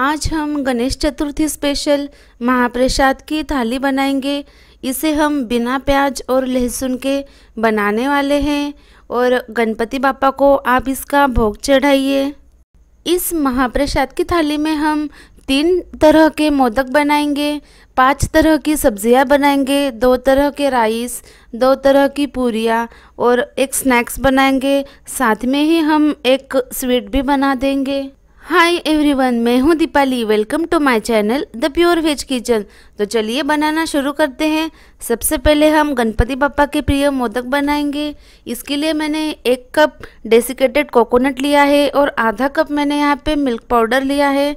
आज हम गणेश चतुर्थी स्पेशल महाप्रसाद की थाली बनाएंगे इसे हम बिना प्याज और लहसुन के बनाने वाले हैं और गणपति बापा को आप इसका भोग चढ़ाइए इस महाप्रसाद की थाली में हम तीन तरह के मोदक बनाएंगे पांच तरह की सब्जियां बनाएंगे दो तरह के राइस दो तरह की पूरियां और एक स्नैक्स बनाएंगे साथ में ही हम एक स्वीट भी बना देंगे हाय एवरीवन मैं हूं Deepali welcome to my channel the pure veg kitchen तो चलिए बनाना शुरू करते हैं सबसे पहले हम गणपति पापा के प्रिय मोदक बनाएंगे इसके लिए मैंने एक कप डेसिकेटेड कोकोनट लिया है और आधा कप मैंने यहाँ पे मिल्क पाउडर लिया है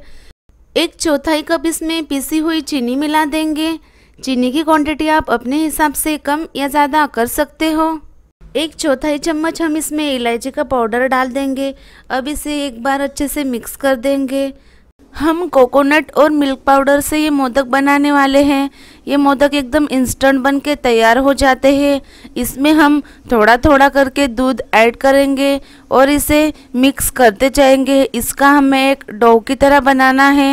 एक चौथाई कप इसमें पीसी हुई चीनी मिला देंगे चीनी की क्वान्टिटी आप अपने हिसाब से कम या ज़्यादा कर सकते हो एक चौथाई चम्मच हम इसमें इलायची का पाउडर डाल देंगे अब इसे एक बार अच्छे से मिक्स कर देंगे हम कोकोनट और मिल्क पाउडर से ये मोदक बनाने वाले हैं ये मोदक एकदम इंस्टेंट बन के तैयार हो जाते हैं इसमें हम थोड़ा थोड़ा करके दूध ऐड करेंगे और इसे मिक्स करते जाएंगे इसका हमें एक डो की तरह बनाना है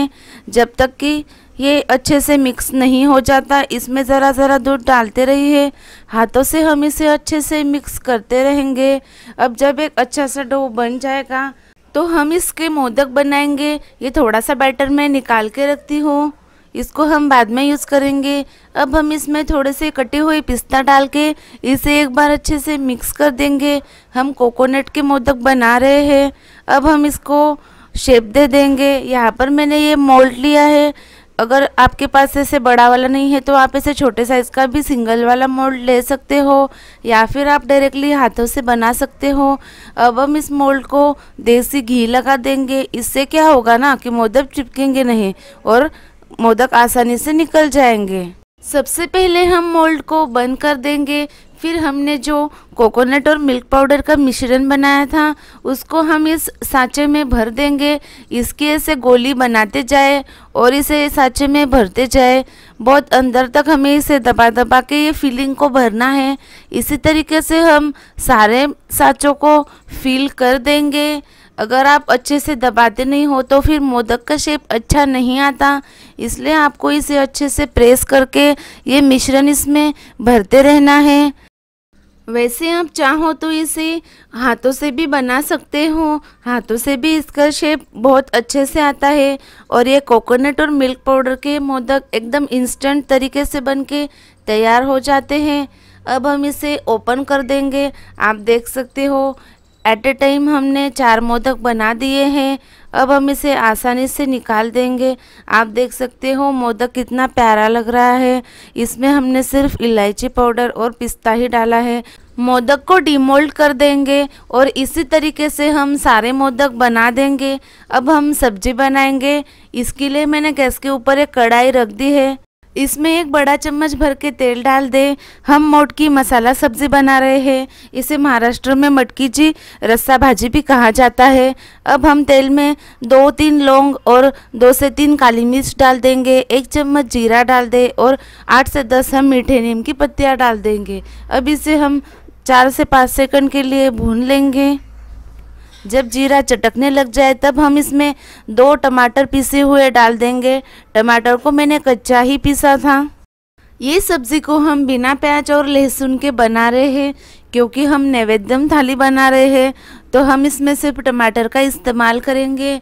जब तक कि ये अच्छे से मिक्स नहीं हो जाता इसमें ज़रा ज़रा दूध डालते रहिए हाथों से हम इसे अच्छे से मिक्स करते रहेंगे अब जब एक अच्छा सा डो बन जाएगा तो हम इसके मोदक बनाएंगे ये थोड़ा सा बैटर मैं निकाल के रखती हूँ इसको हम बाद में यूज़ करेंगे अब हम इसमें थोड़े से कटे हुए पिस्ता डाल के इसे एक बार अच्छे से मिक्स कर देंगे हम कोकोनट के मोदक बना रहे हैं अब हम इसको शेप दे देंगे यहाँ पर मैंने ये मोल्ड लिया है अगर आपके पास ऐसे बड़ा वाला नहीं है तो आप ऐसे छोटे साइज़ का भी सिंगल वाला मोल्ड ले सकते हो या फिर आप डायरेक्टली हाथों से बना सकते हो अब हम इस मोल्ड को देसी घी लगा देंगे इससे क्या होगा ना कि मोदक चिपकेंगे नहीं और मोदक आसानी से निकल जाएंगे सबसे पहले हम मोल्ड को बंद कर देंगे फिर हमने जो कोकोनट और मिल्क पाउडर का मिश्रण बनाया था उसको हम इस सांचे में भर देंगे इसकी ऐसे गोली बनाते जाए और इसे सांचे में भरते जाए बहुत अंदर तक हमें इसे दबा दबा के ये फीलिंग को भरना है इसी तरीके से हम सारे सांचों को फील कर देंगे अगर आप अच्छे से दबाते नहीं हो तो फिर मोदक का शेप अच्छा नहीं आता इसलिए आपको इसे अच्छे से प्रेस करके ये मिश्रण इसमें भरते रहना है वैसे आप चाहो तो इसे हाथों से भी बना सकते हो हाथों से भी इसका शेप बहुत अच्छे से आता है और ये कोकोनट और मिल्क पाउडर के मोदक एकदम इंस्टेंट तरीके से बन के तैयार हो जाते हैं अब हम इसे ओपन कर देंगे आप देख सकते हो एट ए टाइम हमने चार मोदक बना दिए हैं अब हम इसे आसानी से निकाल देंगे आप देख सकते हो मोदक कितना प्यारा लग रहा है इसमें हमने सिर्फ इलायची पाउडर और पिस्ता ही डाला है मोदक को डिमोल्ड कर देंगे और इसी तरीके से हम सारे मोदक बना देंगे अब हम सब्जी बनाएंगे इसके लिए मैंने गैस के ऊपर एक कढ़ाई रख दी है इसमें एक बड़ा चम्मच भर के तेल डाल दें हम मोट की मसाला सब्जी बना रहे हैं इसे महाराष्ट्र में मटकी जी रस्सा भाजी भी कहा जाता है अब हम तेल में दो तीन लौंग और दो से तीन काली मिर्च डाल देंगे एक चम्मच जीरा डाल दें और आठ से दस हम मीठे नीम की पत्तियाँ डाल देंगे अब इसे हम चार से पाँच सेकंड के लिए भून लेंगे जब जीरा चटकने लग जाए तब हम इसमें दो टमाटर पीसे हुए डाल देंगे टमाटर को मैंने कच्चा ही पीसा था ये सब्ज़ी को हम बिना प्याज और लहसुन के बना रहे हैं क्योंकि हम नैवेद्यम थाली बना रहे हैं तो हम इसमें सिर्फ टमाटर का इस्तेमाल करेंगे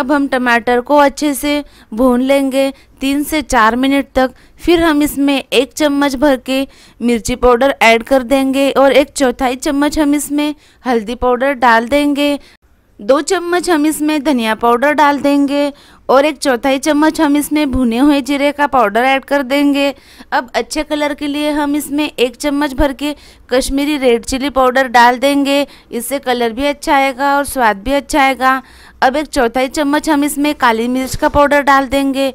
अब हम टमाटर को अच्छे से भून लेंगे तीन से चार मिनट तक फिर हम इसमें एक चम्मच भर के मिर्ची पाउडर ऐड कर देंगे और एक चौथाई चम्मच हम इसमें हल्दी पाउडर डाल देंगे दो चम्मच हम इसमें धनिया पाउडर डाल देंगे और एक चौथाई चम्मच हम इसमें भुने हुए जीरे का पाउडर ऐड कर देंगे अब अच्छे कलर के लिए हम इसमें एक चम्मच भर के कश्मीरी रेड चिली पाउडर डाल देंगे इससे कलर भी अच्छा आएगा और स्वाद भी अच्छा आएगा अब एक चौथाई चम्मच हम इसमें काली मिर्च का पाउडर डाल देंगे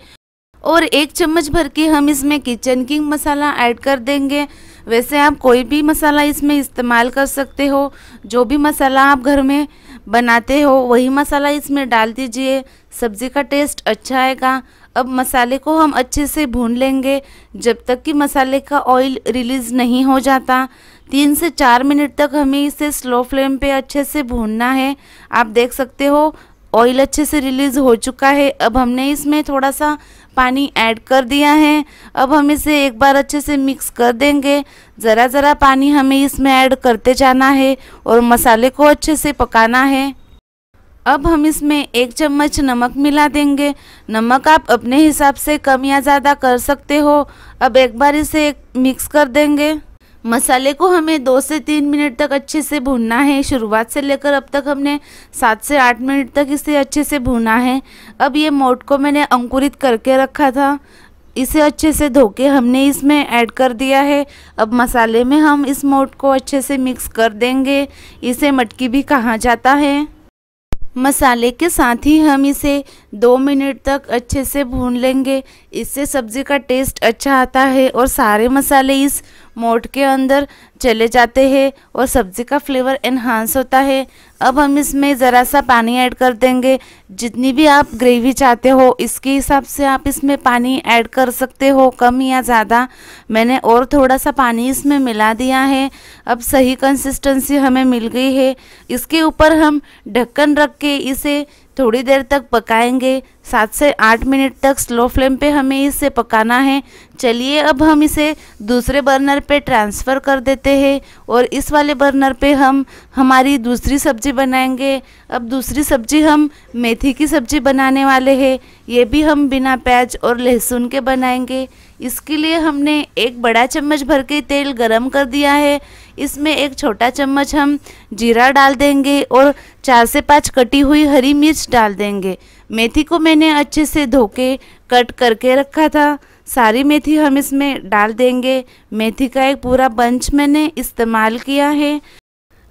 और एक चम्मच भर के हम इसमें किचन किंग मसाला ऐड कर देंगे वैसे आप कोई भी मसाला इसमें इस्तेमाल कर सकते हो जो भी मसाला आप घर में बनाते हो वही मसाला इसमें डाल दीजिए सब्ज़ी का टेस्ट अच्छा आएगा अब मसाले को हम अच्छे से भून लेंगे जब तक कि मसाले का ऑयल रिलीज़ नहीं हो जाता तीन से चार मिनट तक हमें इसे स्लो फ्लेम पे अच्छे से भूनना है आप देख सकते हो ऑयल अच्छे से रिलीज़ हो चुका है अब हमने इसमें थोड़ा सा पानी ऐड कर दिया है अब हम इसे एक बार अच्छे से मिक्स कर देंगे ज़रा ज़रा पानी हमें इसमें ऐड करते जाना है और मसाले को अच्छे से पकाना है अब हम इसमें एक चम्मच नमक मिला देंगे नमक आप अपने हिसाब से कम या ज़्यादा कर सकते हो अब एक बार इसे मिक्स कर देंगे मसाले को हमें दो से तीन मिनट तक अच्छे से भूनना है शुरुआत से लेकर अब तक हमने सात से आठ मिनट तक इसे अच्छे से भूना है अब ये मोट को मैंने अंकुरित करके रखा था इसे अच्छे से धो के हमने इसमें ऐड कर दिया है अब मसाले में हम इस मोट को अच्छे से मिक्स कर देंगे इसे मटकी भी कहा जाता है मसाले के साथ ही हम इसे दो मिनट तक अच्छे से भून लेंगे इससे सब्ज़ी का टेस्ट अच्छा आता है और सारे मसाले इस मोट के अंदर चले जाते हैं और सब्ज़ी का फ्लेवर इन्हांस होता है अब हम इसमें ज़रा सा पानी ऐड कर देंगे जितनी भी आप ग्रेवी चाहते हो इसके हिसाब से आप इसमें पानी ऐड कर सकते हो कम या ज़्यादा मैंने और थोड़ा सा पानी इसमें मिला दिया है अब सही कंसिस्टेंसी हमें मिल गई है इसके ऊपर हम ढक्कन रख के इसे थोड़ी देर तक पकाएंगे सात से आठ मिनट तक स्लो फ्लेम पे हमें इसे पकाना है चलिए अब हम इसे दूसरे बर्नर पे ट्रांसफ़र कर देते हैं और इस वाले बर्नर पे हम हमारी दूसरी सब्ज़ी बनाएंगे अब दूसरी सब्ज़ी हम मेथी की सब्ज़ी बनाने वाले हैं ये भी हम बिना प्याज और लहसुन के बनाएंगे इसके लिए हमने एक बड़ा चम्मच भर के तेल गरम कर दिया है इसमें एक छोटा चम्मच हम जीरा डाल देंगे और चार से पाँच कटी हुई हरी मिर्च डाल देंगे मेथी को मैंने अच्छे से धो के कट करके रखा था सारी मेथी हम इसमें डाल देंगे मेथी का एक पूरा बंच मैंने इस्तेमाल किया है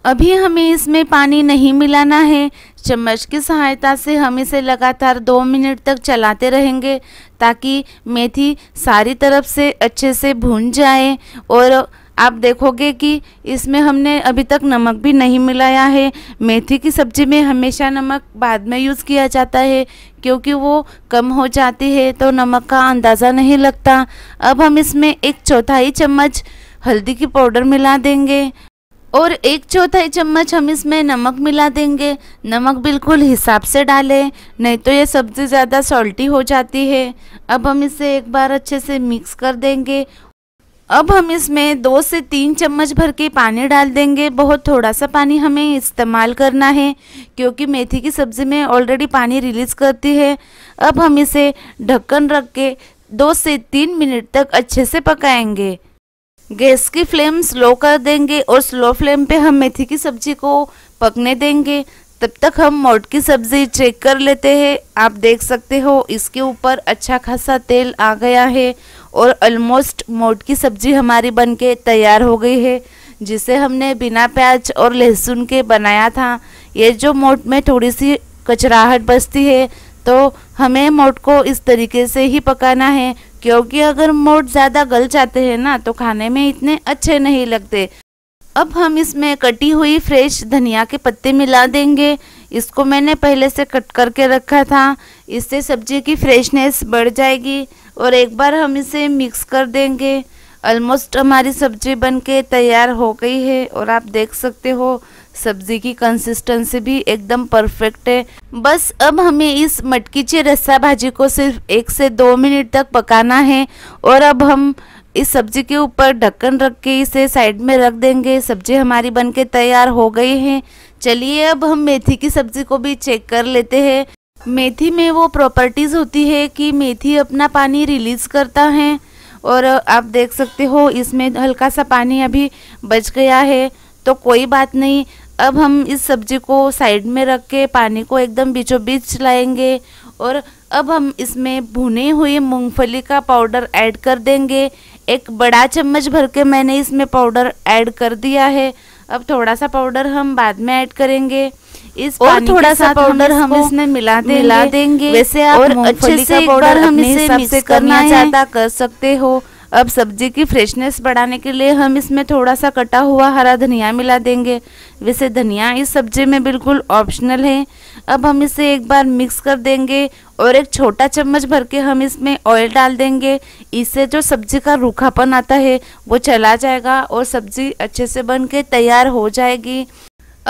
अभी हमें इसमें पानी नहीं मिलाना है चम्मच की सहायता से हम इसे लगातार दो मिनट तक चलाते रहेंगे ताकि मेथी सारी तरफ से अच्छे से भून जाए और आप देखोगे कि इसमें हमने अभी तक नमक भी नहीं मिलाया है मेथी की सब्ज़ी में हमेशा नमक बाद में यूज़ किया जाता है क्योंकि वो कम हो जाती है तो नमक का अंदाज़ा नहीं लगता अब हम इसमें एक चौथाई चम्मच हल्दी की पाउडर मिला देंगे और एक चौथाई चम्मच हम इसमें नमक मिला देंगे नमक बिल्कुल हिसाब से डालें नहीं तो ये सब्ज़ी ज़्यादा सॉल्टी हो जाती है अब हम इसे एक बार अच्छे से मिक्स कर देंगे अब हम इसमें दो से तीन चम्मच भर के पानी डाल देंगे बहुत थोड़ा सा पानी हमें इस्तेमाल करना है क्योंकि मेथी की सब्ज़ी में ऑलरेडी पानी रिलीज़ करती है अब हम इसे ढक्कन रख के दो से तीन मिनट तक अच्छे से पकाएंगे गैस की फ्लेम स्लो कर देंगे और स्लो फ्लेम पे हम मेथी की सब्जी को पकने देंगे तब तक हम मोट की सब्ज़ी चेक कर लेते हैं आप देख सकते हो इसके ऊपर अच्छा खासा तेल आ गया है और ऑलमोस्ट मोट की सब्ज़ी हमारी बनके तैयार हो गई है जिसे हमने बिना प्याज और लहसुन के बनाया था ये जो मोट में थोड़ी सी कचराहट बचती है तो हमें मोट को इस तरीके से ही पकाना है क्योंकि अगर मोट ज़्यादा गल जाते हैं ना तो खाने में इतने अच्छे नहीं लगते अब हम इसमें कटी हुई फ्रेश धनिया के पत्ते मिला देंगे इसको मैंने पहले से कट करके रखा था इससे सब्जी की फ्रेशनेस बढ़ जाएगी और एक बार हम इसे मिक्स कर देंगे ऑलमोस्ट हमारी सब्जी बनके तैयार हो गई है और आप देख सकते हो सब्जी की कंसिस्टेंसी भी एकदम परफेक्ट है बस अब हमें इस मटकी ची रस्सा भाजी को सिर्फ एक से दो मिनट तक पकाना है और अब हम इस सब्जी के ऊपर ढक्कन रख के इसे साइड में रख देंगे सब्जी हमारी बनके तैयार हो गई है चलिए अब हम मेथी की सब्जी को भी चेक कर लेते हैं मेथी में वो प्रॉपर्टीज़ होती है कि मेथी अपना पानी रिलीज़ करता है और आप देख सकते हो इसमें हल्का सा पानी अभी बच गया है तो कोई बात नहीं अब हम इस सब्जी को साइड में रख के पानी को एकदम बीचों बीच लाएंगे और अब हम इसमें भुने हुए मूंगफली का पाउडर ऐड कर देंगे एक बड़ा चम्मच भर के मैंने इसमें पाउडर ऐड कर दिया है अब थोड़ा सा पाउडर हम बाद में ऐड करेंगे इस और थोड़ा सा पाउडर हम इसमें मिला देंगे, मिला देंगे वैसे आप और अच्छे से पाउडर हम इसे मिक्स करना चाहता कर सकते हो अब सब्जी की फ्रेशनेस बढ़ाने के लिए हम इसमें थोड़ा सा कटा हुआ हरा धनिया मिला देंगे वैसे धनिया इस सब्जी में बिल्कुल ऑप्शनल है अब हम इसे एक बार मिक्स कर देंगे और एक छोटा चम्मच भर के हम इसमें ऑयल डाल देंगे इससे जो सब्जी का रूखापन आता है वो चला जाएगा और सब्जी अच्छे से बन के तैयार हो जाएगी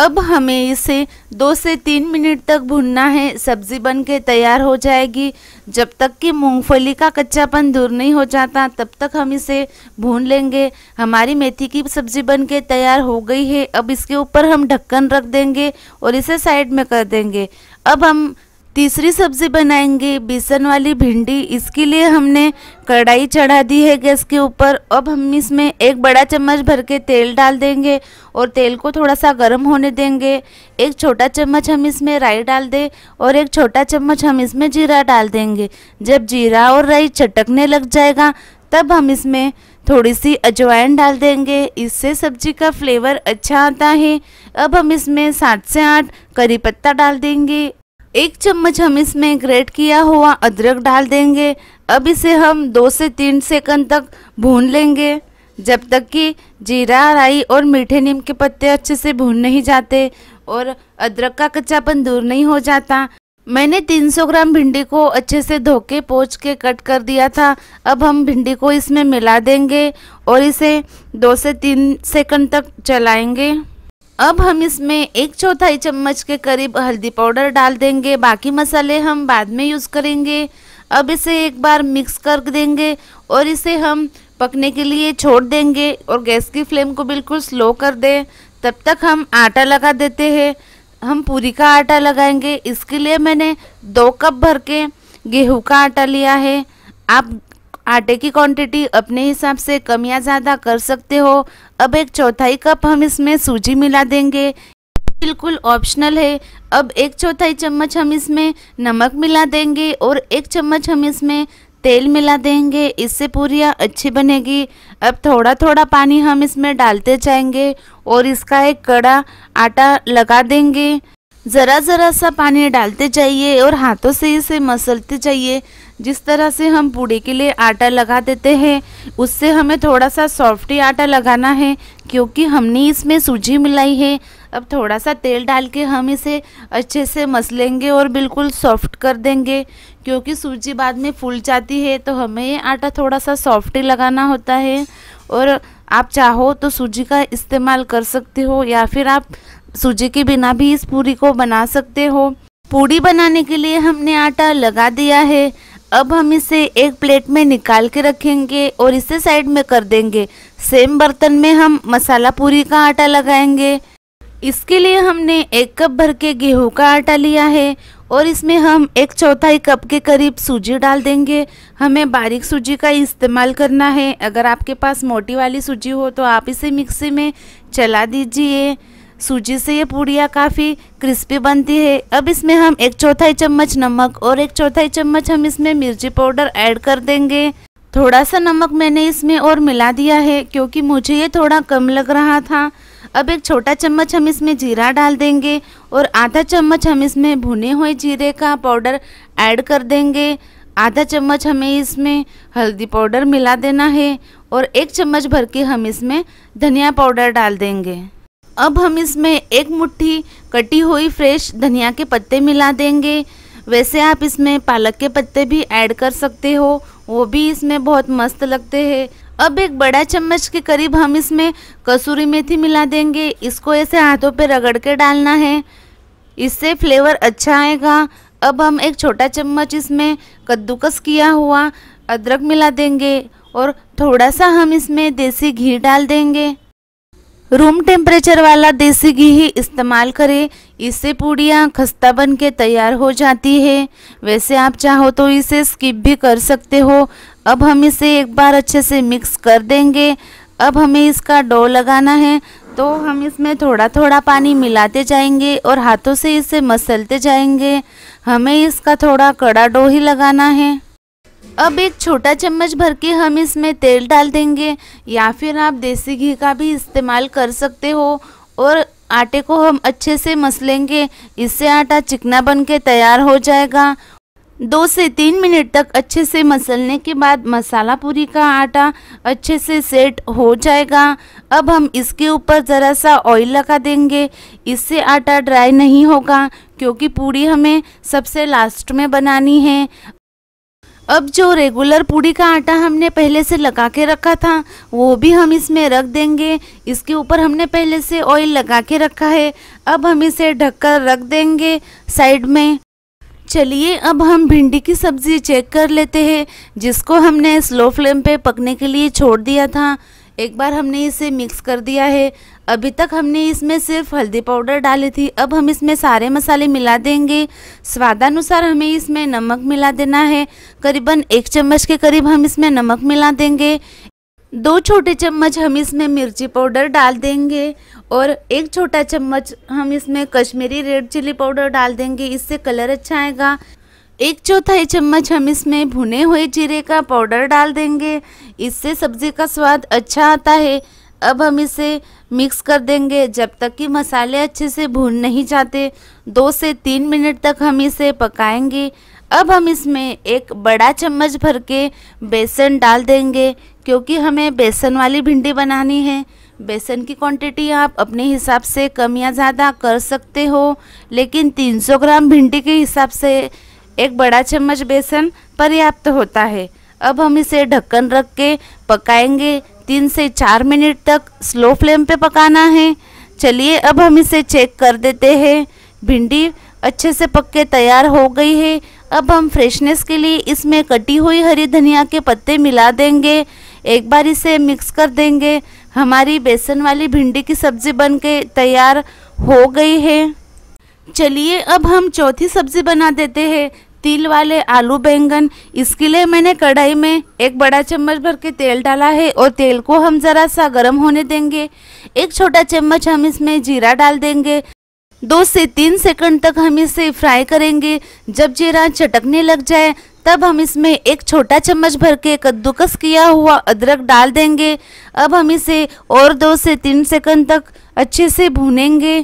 अब हमें इसे दो से तीन मिनट तक भूनना है सब्ज़ी बन के तैयार हो जाएगी जब तक कि मूंगफली का कच्चापन दूर नहीं हो जाता तब तक हम इसे भून लेंगे हमारी मेथी की सब्ज़ी बन के तैयार हो गई है अब इसके ऊपर हम ढक्कन रख देंगे और इसे साइड में कर देंगे अब हम तीसरी सब्जी बनाएंगे बेसन वाली भिंडी इसके लिए हमने कढ़ाई चढ़ा दी है गैस के ऊपर अब हम इसमें एक बड़ा चम्मच भर के तेल डाल देंगे और तेल को थोड़ा सा गर्म होने देंगे एक छोटा चम्मच हम इसमें राई डाल दें और एक छोटा चम्मच हम इसमें जीरा डाल देंगे जब जीरा और राई चटकने लग जाएगा तब हम इसमें थोड़ी सी अजवाइन डाल देंगे इससे सब्जी का फ्लेवर अच्छा आता है अब हम इसमें सात से आठ करी पत्ता डाल देंगे एक चम्मच हम इसमें ग्रेट किया हुआ अदरक डाल देंगे अब इसे हम दो से तीन सेकंड तक भून लेंगे जब तक कि जीरा राई और मीठे नीम के पत्ते अच्छे से भून नहीं जाते और अदरक का कच्चापन दूर नहीं हो जाता मैंने 300 ग्राम भिंडी को अच्छे से धो के पोच के कट कर दिया था अब हम भिंडी को इसमें मिला देंगे और इसे दो से तीन सेकंड तक चलाएंगे अब हम इसमें एक चौथाई चम्मच के करीब हल्दी पाउडर डाल देंगे बाकी मसाले हम बाद में यूज़ करेंगे अब इसे एक बार मिक्स कर देंगे और इसे हम पकने के लिए छोड़ देंगे और गैस की फ्लेम को बिल्कुल स्लो कर दें तब तक हम आटा लगा देते हैं हम पूरी का आटा लगाएंगे इसके लिए मैंने दो कप भर के गेहूं का आटा लिया है आप आटे की क्वांटिटी अपने हिसाब से कम या ज़्यादा कर सकते हो अब एक चौथाई कप हम इसमें सूजी मिला देंगे बिल्कुल ऑप्शनल है अब एक चौथाई चम्मच हम इसमें नमक मिला देंगे और एक चम्मच हम इसमें तेल मिला देंगे इससे पूरियाँ अच्छी बनेगी अब थोड़ा थोड़ा पानी हम इसमें डालते जाएंगे और इसका एक कड़ा आटा लगा देंगे ज़रा ज़रा सा पानी डालते जाइए और हाथों से इसे मसलते जाइए जिस तरह से हम पूड़ी के लिए आटा लगा देते हैं उससे हमें थोड़ा सा सॉफ्ट ही आटा लगाना है क्योंकि हमने इसमें सूजी मिलाई है अब थोड़ा सा तेल डाल के हम इसे अच्छे से मसलेंगे और बिल्कुल सॉफ्ट कर देंगे क्योंकि सूजी बाद में फूल जाती है तो हमें ये आटा थोड़ा सा सॉफ्ट ही लगाना होता है और आप चाहो तो सूजी का इस्तेमाल कर सकते हो या फिर आप सूजी के बिना भी इस पूरी को बना सकते हो पूरी बनाने के लिए हमने आटा लगा दिया है अब हम इसे एक प्लेट में निकाल के रखेंगे और इसे साइड में कर देंगे सेम बर्तन में हम मसाला पूरी का आटा लगाएंगे इसके लिए हमने एक कप भर के गेहूं का आटा लिया है और इसमें हम एक चौथाई कप के करीब सूजी डाल देंगे हमें बारीक सूजी का इस्तेमाल करना है अगर आपके पास मोटी वाली सूजी हो तो आप इसे मिक्सी में चला दीजिए सूजी से ये पूड़ियाँ काफ़ी क्रिस्पी बनती है अब इसमें हम एक चौथाई चम्मच नमक और एक चौथाई चम्मच हम इसमें मिर्ची पाउडर ऐड कर देंगे थोड़ा सा नमक मैंने इसमें और मिला दिया है क्योंकि मुझे ये थोड़ा कम लग रहा था अब एक छोटा चम्मच हम इसमें जीरा डाल देंगे और आधा चम्मच हम इसमें भुने हुए जीरे का पाउडर ऐड कर देंगे आधा चम्मच हमें इसमें हल्दी पाउडर मिला देना है और एक चम्मच भर के हम इसमें धनिया पाउडर डाल देंगे अब हम इसमें एक मुट्ठी कटी हुई फ्रेश धनिया के पत्ते मिला देंगे वैसे आप इसमें पालक के पत्ते भी ऐड कर सकते हो वो भी इसमें बहुत मस्त लगते हैं अब एक बड़ा चम्मच के करीब हम इसमें कसूरी मेथी मिला देंगे इसको ऐसे हाथों पर रगड़ के डालना है इससे फ्लेवर अच्छा आएगा अब हम एक छोटा चम्मच इसमें कद्दूकस किया हुआ अदरक मिला देंगे और थोड़ा सा हम इसमें देसी घी डाल देंगे रूम टेम्परेचर वाला देसी घी ही इस्तेमाल करें इससे पूड़ियाँ खस्ता बन के तैयार हो जाती है वैसे आप चाहो तो इसे स्किप भी कर सकते हो अब हम इसे एक बार अच्छे से मिक्स कर देंगे अब हमें इसका डो लगाना है तो हम इसमें थोड़ा थोड़ा पानी मिलाते जाएंगे और हाथों से इसे मसलते जाएंगे हमें इसका थोड़ा कड़ा डो ही लगाना है अब एक छोटा चम्मच भर के हम इसमें तेल डाल देंगे या फिर आप देसी घी का भी इस्तेमाल कर सकते हो और आटे को हम अच्छे से मसलेंगे इससे आटा चिकना बन के तैयार हो जाएगा दो से तीन मिनट तक अच्छे से मसलने के बाद मसाला पूरी का आटा अच्छे से सेट हो जाएगा अब हम इसके ऊपर ज़रा सा ऑयल लगा देंगे इससे आटा ड्राई नहीं होगा क्योंकि पूरी हमें सबसे लास्ट में बनानी है अब जो रेगुलर पूड़ी का आटा हमने पहले से लगा के रखा था वो भी हम इसमें रख देंगे इसके ऊपर हमने पहले से ऑयल लगा के रखा है अब हम इसे ढककर रख देंगे साइड में चलिए अब हम भिंडी की सब्ज़ी चेक कर लेते हैं जिसको हमने स्लो फ्लेम पे पकने के लिए छोड़ दिया था एक बार हमने इसे मिक्स कर दिया है अभी तक हमने इसमें सिर्फ हल्दी पाउडर डाली थी अब हम इसमें सारे मसाले मिला देंगे स्वादानुसार हमें इसमें नमक मिला देना है करीबन एक चम्मच के करीब हम इसमें नमक मिला देंगे दो छोटे चम्मच हम इसमें मिर्ची पाउडर डाल देंगे और एक छोटा चम्मच हम इसमें कश्मीरी रेड चिली पाउडर डाल देंगे इससे कलर अच्छा आएगा एक चौथाई चम्मच हम इसमें भुने हुए जीरे का पाउडर डाल देंगे इससे सब्ज़ी का स्वाद अच्छा आता है अब हम इसे मिक्स कर देंगे जब तक कि मसाले अच्छे से भून नहीं जाते दो से तीन मिनट तक हम इसे पकाएंगे अब हम इसमें एक बड़ा चम्मच भर के बेसन डाल देंगे क्योंकि हमें बेसन वाली भिंडी बनानी है बेसन की क्वांटिटी आप अपने हिसाब से कम या ज़्यादा कर सकते हो लेकिन 300 ग्राम भिंडी के हिसाब से एक बड़ा चम्मच बेसन पर्याप्त होता है अब हम इसे ढक्कन रख के पकाएंगे तीन से चार मिनट तक स्लो फ्लेम पे पकाना है चलिए अब हम इसे चेक कर देते हैं भिंडी अच्छे से पक के तैयार हो गई है अब हम फ्रेशनेस के लिए इसमें कटी हुई हरी धनिया के पत्ते मिला देंगे एक बार इसे मिक्स कर देंगे हमारी बेसन वाली भिंडी की सब्ज़ी बन के तैयार हो गई है चलिए अब हम चौथी सब्ज़ी बना देते हैं तिल वाले आलू बैंगन इसके लिए मैंने कढ़ाई में एक बड़ा चम्मच भर के तेल डाला है और तेल को हम ज़रा सा गर्म होने देंगे एक छोटा चम्मच हम इसमें जीरा डाल देंगे दो से तीन सेकंड तक हम इसे फ्राई करेंगे जब जीरा चटकने लग जाए तब हम इसमें एक छोटा चम्मच भर के कद्दूकस किया हुआ अदरक डाल देंगे अब हम इसे और दो से तीन सेकंड तक अच्छे से भूनेंगे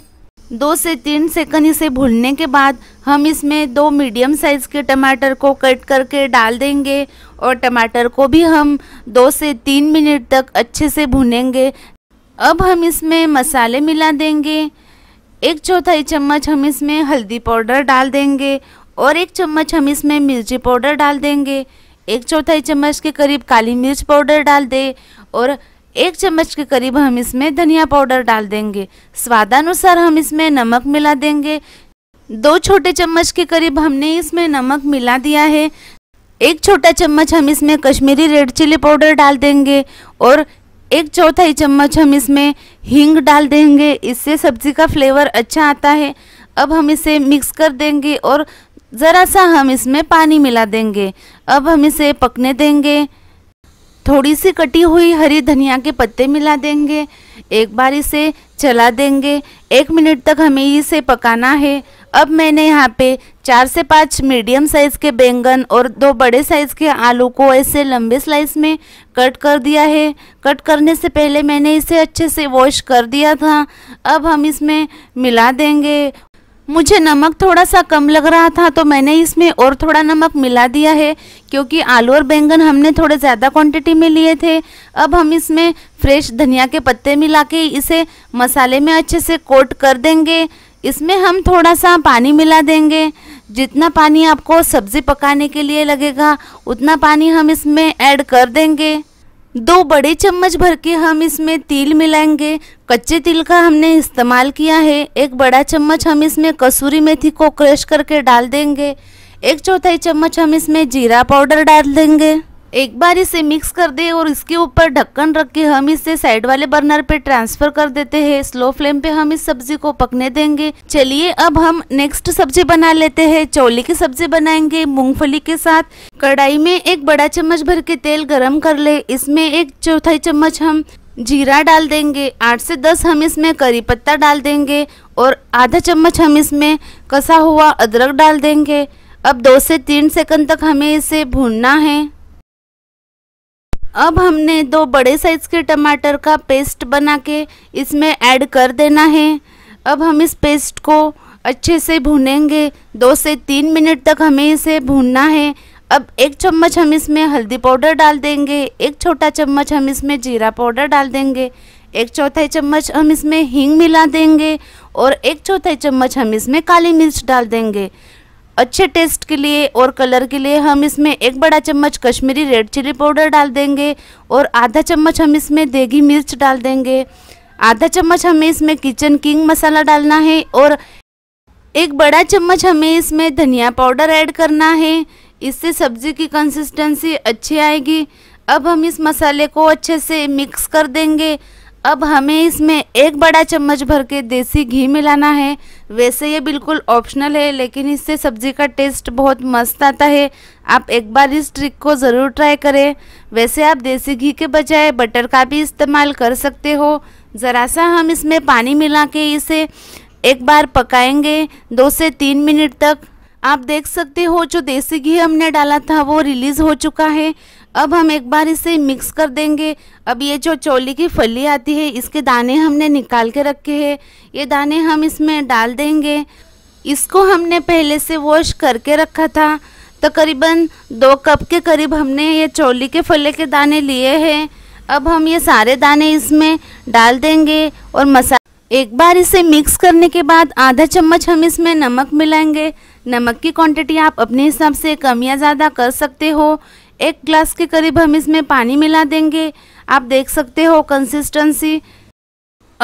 दो से तीन सेकंड इसे भूनने के बाद हम इसमें दो मीडियम साइज़ के टमाटर को कट करके डाल देंगे और टमाटर को भी हम दो से तीन मिनट तक अच्छे से भूनेंगे अब हम इसमें मसाले मिला देंगे एक चौथाई चम्मच हम इसमें हल्दी पाउडर डाल देंगे और एक चम्मच हम इसमें मिर्ची पाउडर डाल देंगे एक चौथाई चम्मच के करीब काली मिर्च पाउडर डाल दें और एक चम्मच के करीब हम इसमें धनिया पाउडर डाल देंगे स्वादानुसार हम इसमें नमक मिला देंगे दो छोटे चम्मच के करीब हमने इसमें नमक मिला दिया है एक छोटा चम्मच हम इसमें कश्मीरी रेड चिली पाउडर डाल देंगे और एक चौथाई चम्मच हम इसमें हींग डाल देंगे इससे सब्ज़ी का फ्लेवर अच्छा आता है अब हम इसे मिक्स कर देंगे और ज़रा सा हम इसमें पानी मिला देंगे अब हम इसे पकने देंगे थोड़ी सी कटी हुई हरी धनिया के पत्ते मिला देंगे एक बार इसे चला देंगे एक मिनट तक हमें इसे पकाना है अब मैंने यहाँ पे चार से पाँच मीडियम साइज़ के बैंगन और दो बड़े साइज़ के आलू को ऐसे लंबे स्लाइस में कट कर दिया है कट करने से पहले मैंने इसे अच्छे से वॉश कर दिया था अब हम इसमें मिला देंगे मुझे नमक थोड़ा सा कम लग रहा था तो मैंने इसमें और थोड़ा नमक मिला दिया है क्योंकि आलू और बैंगन हमने थोड़े ज़्यादा क्वांटिटी में लिए थे अब हम इसमें फ्रेश धनिया के पत्ते मिला के इसे मसाले में अच्छे से कोट कर देंगे इसमें हम थोड़ा सा पानी मिला देंगे जितना पानी आपको सब्ज़ी पकाने के लिए लगेगा उतना पानी हम इसमें ऐड कर देंगे दो बड़े चम्मच भर के हम इसमें तिल मिलाएंगे कच्चे तिल का हमने इस्तेमाल किया है एक बड़ा चम्मच हम इसमें कसूरी मेथी को क्रश करके डाल देंगे एक चौथाई चम्मच हम इसमें जीरा पाउडर डाल देंगे एक बार इसे मिक्स कर दे और इसके ऊपर ढक्कन रख के हम इसे साइड वाले बर्नर पे ट्रांसफर कर देते हैं स्लो फ्लेम पे हम इस सब्जी को पकने देंगे चलिए अब हम नेक्स्ट सब्जी बना लेते हैं चौली की सब्जी बनाएंगे मूंगफली के साथ कढ़ाई में एक बड़ा चम्मच भर के तेल गरम कर ले इसमें एक चौथाई चम्मच हम जीरा डाल देंगे आठ से दस हम इसमें करी पत्ता डाल देंगे और आधा चम्मच हम इसमें कसा हुआ अदरक डाल देंगे अब दो से तीन सेकंड तक हमें इसे भूनना है अब हमने दो बड़े साइज़ के टमाटर का पेस्ट बना के इसमें ऐड कर देना है अब हम इस पेस्ट को अच्छे से भूनेंगे दो से तीन मिनट तक हमें इसे भूनना है अब एक चम्मच हम इसमें हल्दी पाउडर डाल देंगे एक छोटा चम्मच हम इसमें जीरा पाउडर डाल देंगे एक चौथाई चम्मच हम इसमें हींग मिला देंगे और एक चौथाई चम्मच हम इसमें काली मिर्च डाल देंगे अच्छे टेस्ट के लिए और कलर के लिए हम इसमें एक बड़ा चम्मच कश्मीरी रेड चिली पाउडर डाल देंगे और आधा चम्मच हम इसमें देगी मिर्च डाल देंगे आधा चम्मच हमें इसमें किचन किंग मसाला डालना है और एक बड़ा चम्मच हमें इसमें धनिया पाउडर ऐड करना है इससे सब्ज़ी की कंसिस्टेंसी अच्छी आएगी अब हम इस मसाले को अच्छे से मिक्स कर देंगे अब हमें इसमें एक बड़ा चम्मच भर के देसी घी मिलाना है वैसे ये बिल्कुल ऑप्शनल है लेकिन इससे सब्ज़ी का टेस्ट बहुत मस्त आता है आप एक बार इस ट्रिक को ज़रूर ट्राई करें वैसे आप देसी घी के बजाय बटर का भी इस्तेमाल कर सकते हो ज़रा सा हम इसमें पानी मिला के इसे एक बार पकाएंगे दो से तीन मिनट तक आप देख सकते हो जो देसी घी हमने डाला था वो रिलीज़ हो चुका है अब हम एक बार इसे मिक्स कर देंगे अब ये जो चोली की फली आती है इसके दाने हमने निकाल के रखे हैं ये दाने हम इसमें डाल देंगे इसको हमने पहले से वॉश करके रखा था तकरीबन तो दो कप के करीब हमने ये चोली के फले के दाने लिए हैं अब हम ये सारे दाने इसमें डाल देंगे और मसा एक बार इसे मिक्स करने के बाद आधा चम्मच हम इसमें नमक मिलाएंगे नमक की क्वांटिटी आप अपने हिसाब से कम या ज़्यादा कर सकते हो एक ग्लास के करीब हम इसमें पानी मिला देंगे आप देख सकते हो कंसिस्टेंसी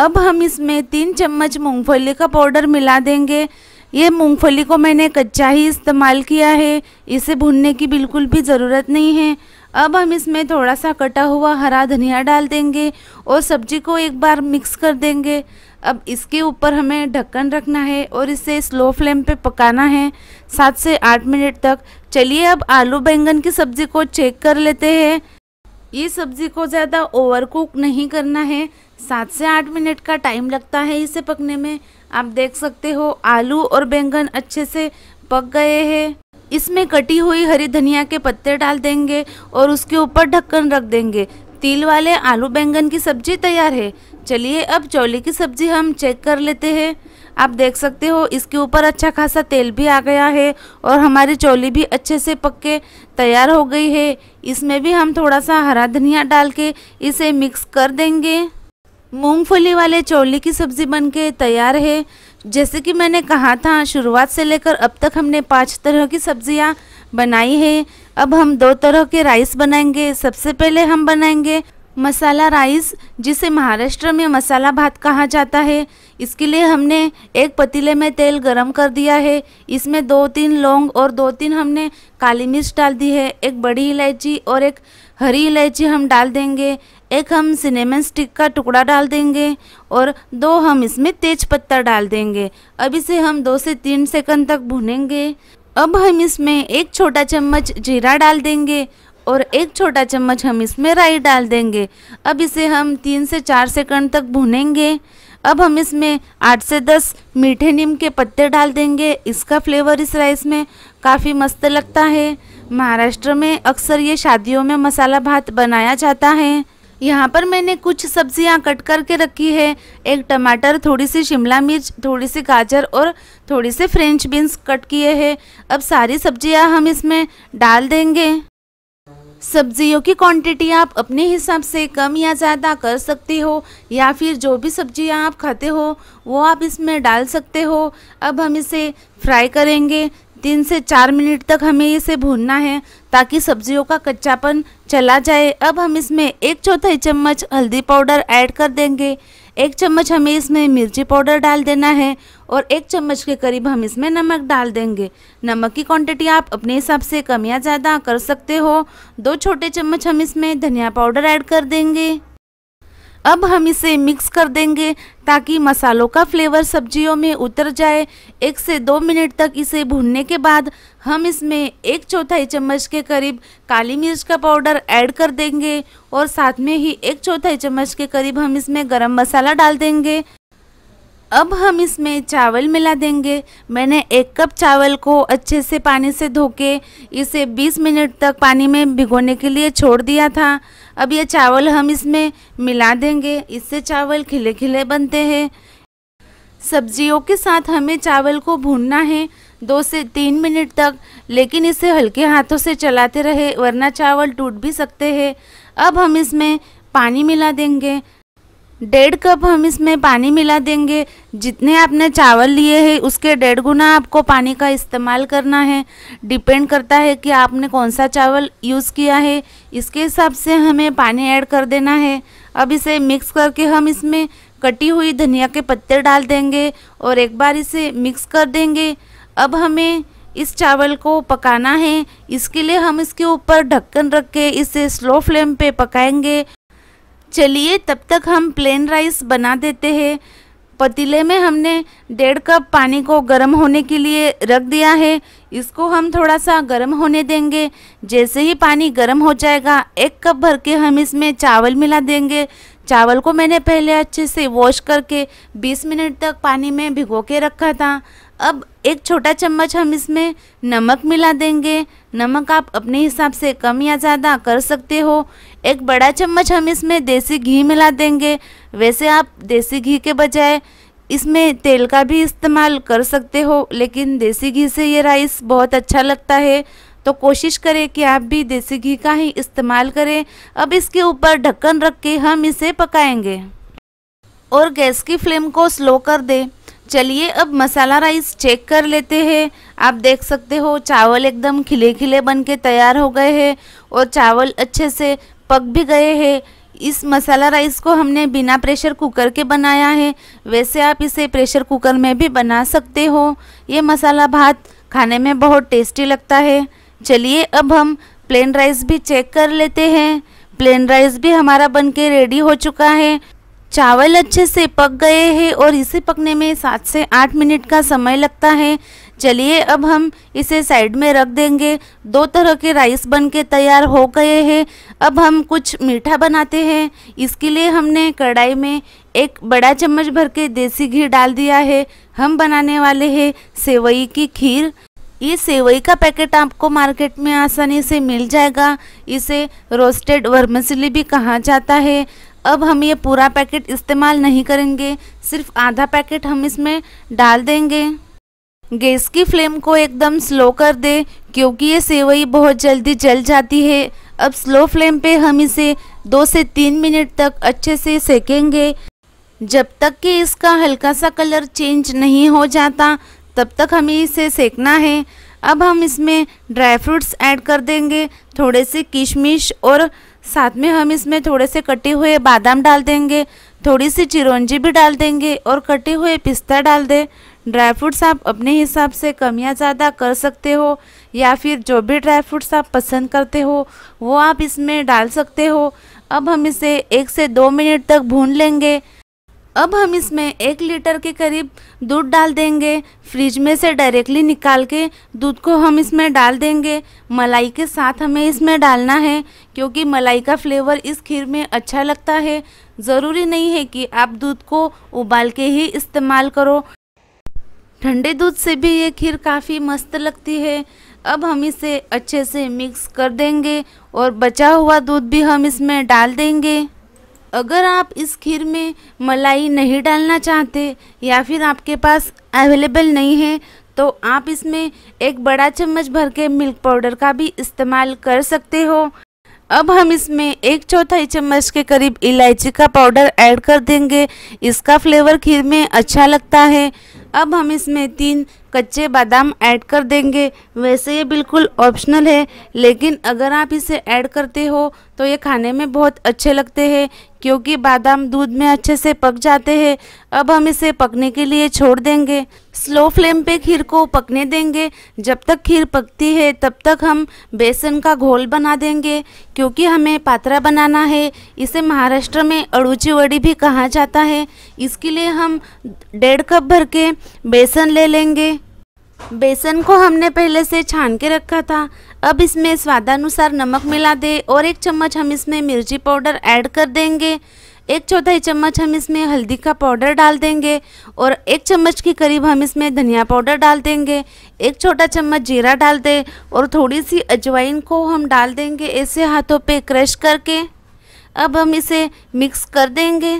अब हम इसमें तीन चम्मच मूंगफली का पाउडर मिला देंगे ये मूंगफली को मैंने कच्चा ही इस्तेमाल किया है इसे भूनने की बिल्कुल भी ज़रूरत नहीं है अब हम इसमें थोड़ा सा कटा हुआ हरा धनिया डाल देंगे और सब्जी को एक बार मिक्स कर देंगे अब इसके ऊपर हमें ढक्कन रखना है और इसे स्लो फ्लेम पे पकाना है सात से आठ मिनट तक चलिए अब आलू बैंगन की सब्ज़ी को चेक कर लेते हैं ये सब्ज़ी को ज़्यादा ओवर कुक नहीं करना है सात से आठ मिनट का टाइम लगता है इसे पकने में आप देख सकते हो आलू और बैंगन अच्छे से पक गए हैं इसमें कटी हुई हरी धनिया के पत्ते डाल देंगे और उसके ऊपर ढक्कन रख देंगे तिल वाले आलू बैंगन की सब्जी तैयार है चलिए अब चौली की सब्जी हम चेक कर लेते हैं आप देख सकते हो इसके ऊपर अच्छा खासा तेल भी आ गया है और हमारी चौली भी अच्छे से पक के तैयार हो गई है इसमें भी हम थोड़ा सा हरा धनिया डाल के इसे मिक्स कर देंगे मूंगफली वाले चौली की सब्ज़ी बनके तैयार है जैसे कि मैंने कहा था शुरुआत से लेकर अब तक हमने पांच तरह की सब्जियां बनाई है अब हम दो तरह के राइस बनाएंगे सबसे पहले हम बनाएंगे मसाला राइस जिसे महाराष्ट्र में मसाला भात कहा जाता है इसके लिए हमने एक पतीले में तेल गरम कर दिया है इसमें दो तीन लौंग और दो तीन हमने काली मिर्च डाल दी है एक बड़ी इलायची और एक हरी इलायची हम डाल देंगे एक हम सिनेमन स्टिक का टुकड़ा डाल देंगे और दो हम इसमें तेज पत्ता डाल देंगे अब इसे हम दो से तीन सेकंड तक भुनेंगे अब हम इसमें एक छोटा चम्मच जीरा डाल देंगे और एक छोटा चम्मच हम इसमें राई डाल देंगे अब इसे हम तीन से चार सेकंड तक भुनेंगे अब हम इसमें आठ से दस मीठे नीम के पत्ते डाल देंगे इसका फ्लेवर इस राइस में काफ़ी मस्त लगता है महाराष्ट्र में अक्सर ये शादियों में मसाला भात बनाया जाता है यहाँ पर मैंने कुछ सब्जियाँ कट करके रखी है एक टमाटर थोड़ी सी शिमला मिर्च थोड़ी सी गाजर और थोड़ी सी फ्रेंच बीन्स कट किए हैं अब सारी सब्जियाँ हम इसमें डाल देंगे सब्जियों की क्वांटिटी आप अपने हिसाब से कम या ज़्यादा कर सकते हो या फिर जो भी सब्जियां आप खाते हो वो आप इसमें डाल सकते हो अब हम इसे फ्राई करेंगे तीन से चार मिनट तक हमें इसे भूनना है ताकि सब्जियों का कच्चापन चला जाए अब हम इसमें एक चौथाई चम्मच हल्दी पाउडर ऐड कर देंगे एक चम्मच हमें इसमें मिर्ची पाउडर डाल देना है और एक चम्मच के करीब हम इसमें नमक डाल देंगे नमक की क्वांटिटी आप अपने हिसाब से कम या ज़्यादा कर सकते हो दो छोटे चम्मच हम इसमें धनिया पाउडर ऐड कर देंगे अब हम इसे मिक्स कर देंगे ताकि मसालों का फ्लेवर सब्जियों में उतर जाए एक से दो मिनट तक इसे भूनने के बाद हम इसमें एक चौथाई चम्मच के करीब काली मिर्च का पाउडर ऐड कर देंगे और साथ में ही एक चौथाई चम्मच के करीब हम इसमें गरम मसाला डाल देंगे अब हम इसमें चावल मिला देंगे मैंने एक कप चावल को अच्छे से पानी से धो के इसे 20 मिनट तक पानी में भिगोने के लिए छोड़ दिया था अब ये चावल हम इसमें मिला देंगे इससे चावल खिले खिले बनते हैं सब्जियों के साथ हमें चावल को भूनना है दो से तीन मिनट तक लेकिन इसे हल्के हाथों से चलाते रहे वरना चावल टूट भी सकते हैं अब हम इसमें पानी मिला देंगे डेढ़ कप हम इसमें पानी मिला देंगे जितने आपने चावल लिए हैं उसके डेढ़ गुना आपको पानी का इस्तेमाल करना है डिपेंड करता है कि आपने कौन सा चावल यूज़ किया है इसके हिसाब से हमें पानी ऐड कर देना है अब इसे मिक्स करके हम इसमें कटी हुई धनिया के पत्ते डाल देंगे और एक बार इसे मिक्स कर देंगे अब हमें इस चावल को पकाना है इसके लिए हम इसके ऊपर ढक्कन रख के इसे स्लो फ्लेम पे पकाएंगे चलिए तब तक हम प्लेन राइस बना देते हैं पतीले में हमने डेढ़ कप पानी को गर्म होने के लिए रख दिया है इसको हम थोड़ा सा गर्म होने देंगे जैसे ही पानी गर्म हो जाएगा एक कप भर के हम इसमें चावल मिला देंगे चावल को मैंने पहले अच्छे से वॉश करके 20 मिनट तक पानी में भिगो के रखा था अब एक छोटा चम्मच हम इसमें नमक मिला देंगे नमक आप अपने हिसाब से कम या ज़्यादा कर सकते हो एक बड़ा चम्मच हम इसमें देसी घी मिला देंगे वैसे आप देसी घी के बजाय इसमें तेल का भी इस्तेमाल कर सकते हो लेकिन देसी घी से ये राइस बहुत अच्छा लगता है तो कोशिश करें कि आप भी देसी घी का ही इस्तेमाल करें अब इसके ऊपर ढक्कन रख के हम इसे पकाएंगे और गैस की फ्लेम को स्लो कर दें चलिए अब मसाला राइस चेक कर लेते हैं आप देख सकते हो चावल एकदम खिले खिले बन के तैयार हो गए हैं और चावल अच्छे से पक भी गए हैं इस मसाला राइस को हमने बिना प्रेशर कुकर के बनाया है वैसे आप इसे प्रेशर कुकर में भी बना सकते हो ये मसाला भात खाने में बहुत टेस्टी लगता है चलिए अब हम प्लेन राइस भी चेक कर लेते हैं प्लेन राइस भी हमारा बनके रेडी हो चुका है चावल अच्छे से पक गए हैं और इसे पकने में सात से आठ मिनट का समय लगता है चलिए अब हम इसे साइड में रख देंगे दो तरह के राइस बन के तैयार हो गए हैं अब हम कुछ मीठा बनाते हैं इसके लिए हमने कढ़ाई में एक बड़ा चम्मच भर के देसी घी डाल दिया है हम बनाने वाले हैं सेवई की खीर ये सेवई का पैकेट आपको मार्केट में आसानी से मिल जाएगा इसे रोस्टेड वर्मसिली भी कहा जाता है अब हम ये पूरा पैकेट इस्तेमाल नहीं करेंगे सिर्फ आधा पैकेट हम इसमें डाल देंगे गैस की फ्लेम को एकदम स्लो कर दे क्योंकि ये सेवई बहुत जल्दी जल जाती है अब स्लो फ्लेम पे हम इसे दो से तीन मिनट तक अच्छे से सेकेंगे जब तक कि इसका हल्का सा कलर चेंज नहीं हो जाता तब तक हमें इसे सेकना है अब हम इसमें ड्राई फ्रूट्स ऐड कर देंगे थोड़े से किशमिश और साथ में हम इसमें थोड़े से कटे हुए बादाम डाल देंगे थोड़ी सी चिरौंजी भी डाल देंगे और कटे हुए पिस्ता डाल दें ड्राई फ्रूट्स आप अपने हिसाब से कम या ज़्यादा कर सकते हो या फिर जो भी ड्राई फ्रूट्स आप पसंद करते हो वो आप इसमें डाल सकते हो अब हम इसे एक से दो मिनट तक भून लेंगे अब हम इसमें एक लीटर के करीब दूध डाल देंगे फ्रिज में से डायरेक्टली निकाल के दूध को हम इसमें डाल देंगे मलाई के साथ हमें इसमें डालना है क्योंकि मलाई का फ्लेवर इस खीर में अच्छा लगता है ज़रूरी नहीं है कि आप दूध को उबाल के ही इस्तेमाल करो ठंडे दूध से भी ये खीर काफ़ी मस्त लगती है अब हम इसे अच्छे से मिक्स कर देंगे और बचा हुआ दूध भी हम इसमें डाल देंगे अगर आप इस खीर में मलाई नहीं डालना चाहते या फिर आपके पास अवेलेबल नहीं है तो आप इसमें एक बड़ा चम्मच भर के मिल्क पाउडर का भी इस्तेमाल कर सकते हो अब हम इसमें एक चौथाई चम्मच के करीब इलायची का पाउडर ऐड कर देंगे इसका फ्लेवर खीर में अच्छा लगता है अब हम इसमें तीन कच्चे बादाम ऐड कर देंगे वैसे ये बिल्कुल ऑप्शनल है लेकिन अगर आप इसे ऐड करते हो तो ये खाने में बहुत अच्छे लगते हैं क्योंकि बादाम दूध में अच्छे से पक जाते हैं अब हम इसे पकने के लिए छोड़ देंगे स्लो फ्लेम पे खीर को पकने देंगे जब तक खीर पकती है तब तक हम बेसन का घोल बना देंगे क्योंकि हमें पात्रा बनाना है इसे महाराष्ट्र में अड़ूची वड़ी भी कहा जाता है इसके लिए हम डेढ़ कप भर के बेसन ले लेंगे बेसन को हमने पहले से छान के रखा था अब इसमें स्वादानुसार नमक मिला दे और एक चम्मच हम इसमें मिर्ची पाउडर ऐड कर देंगे एक चौथाई चम्मच हम इसमें हल्दी का पाउडर डाल देंगे और एक चम्मच के करीब हम इसमें धनिया पाउडर डाल देंगे एक छोटा चम्मच जीरा डाल दें और थोड़ी सी अजवाइन को हम डाल देंगे ऐसे हाथों पे क्रश करके अब हम इसे मिक्स कर देंगे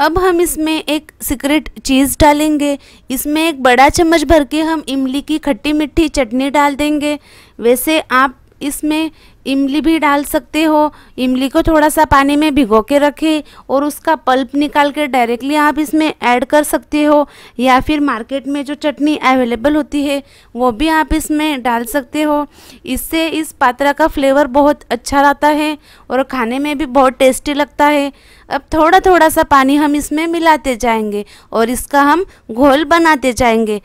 अब हम इसमें एक सीक्रेट चीज़ डालेंगे इसमें एक बड़ा चम्मच भर के हम इमली की खट्टी मिट्टी चटनी डाल देंगे वैसे आप इसमें इमली भी डाल सकते हो इमली को थोड़ा सा पानी में भिगो के रखें और उसका पल्प निकाल कर डायरेक्टली आप इसमें ऐड कर सकते हो या फिर मार्केट में जो चटनी अवेलेबल होती है वो भी आप इसमें डाल सकते हो इससे इस पात्रा का फ्लेवर बहुत अच्छा रहता है और खाने में भी बहुत टेस्टी लगता है अब थोड़ा थोड़ा सा पानी हम इसमें मिलाते जाएंगे और इसका हम घोल बनाते जाएंगे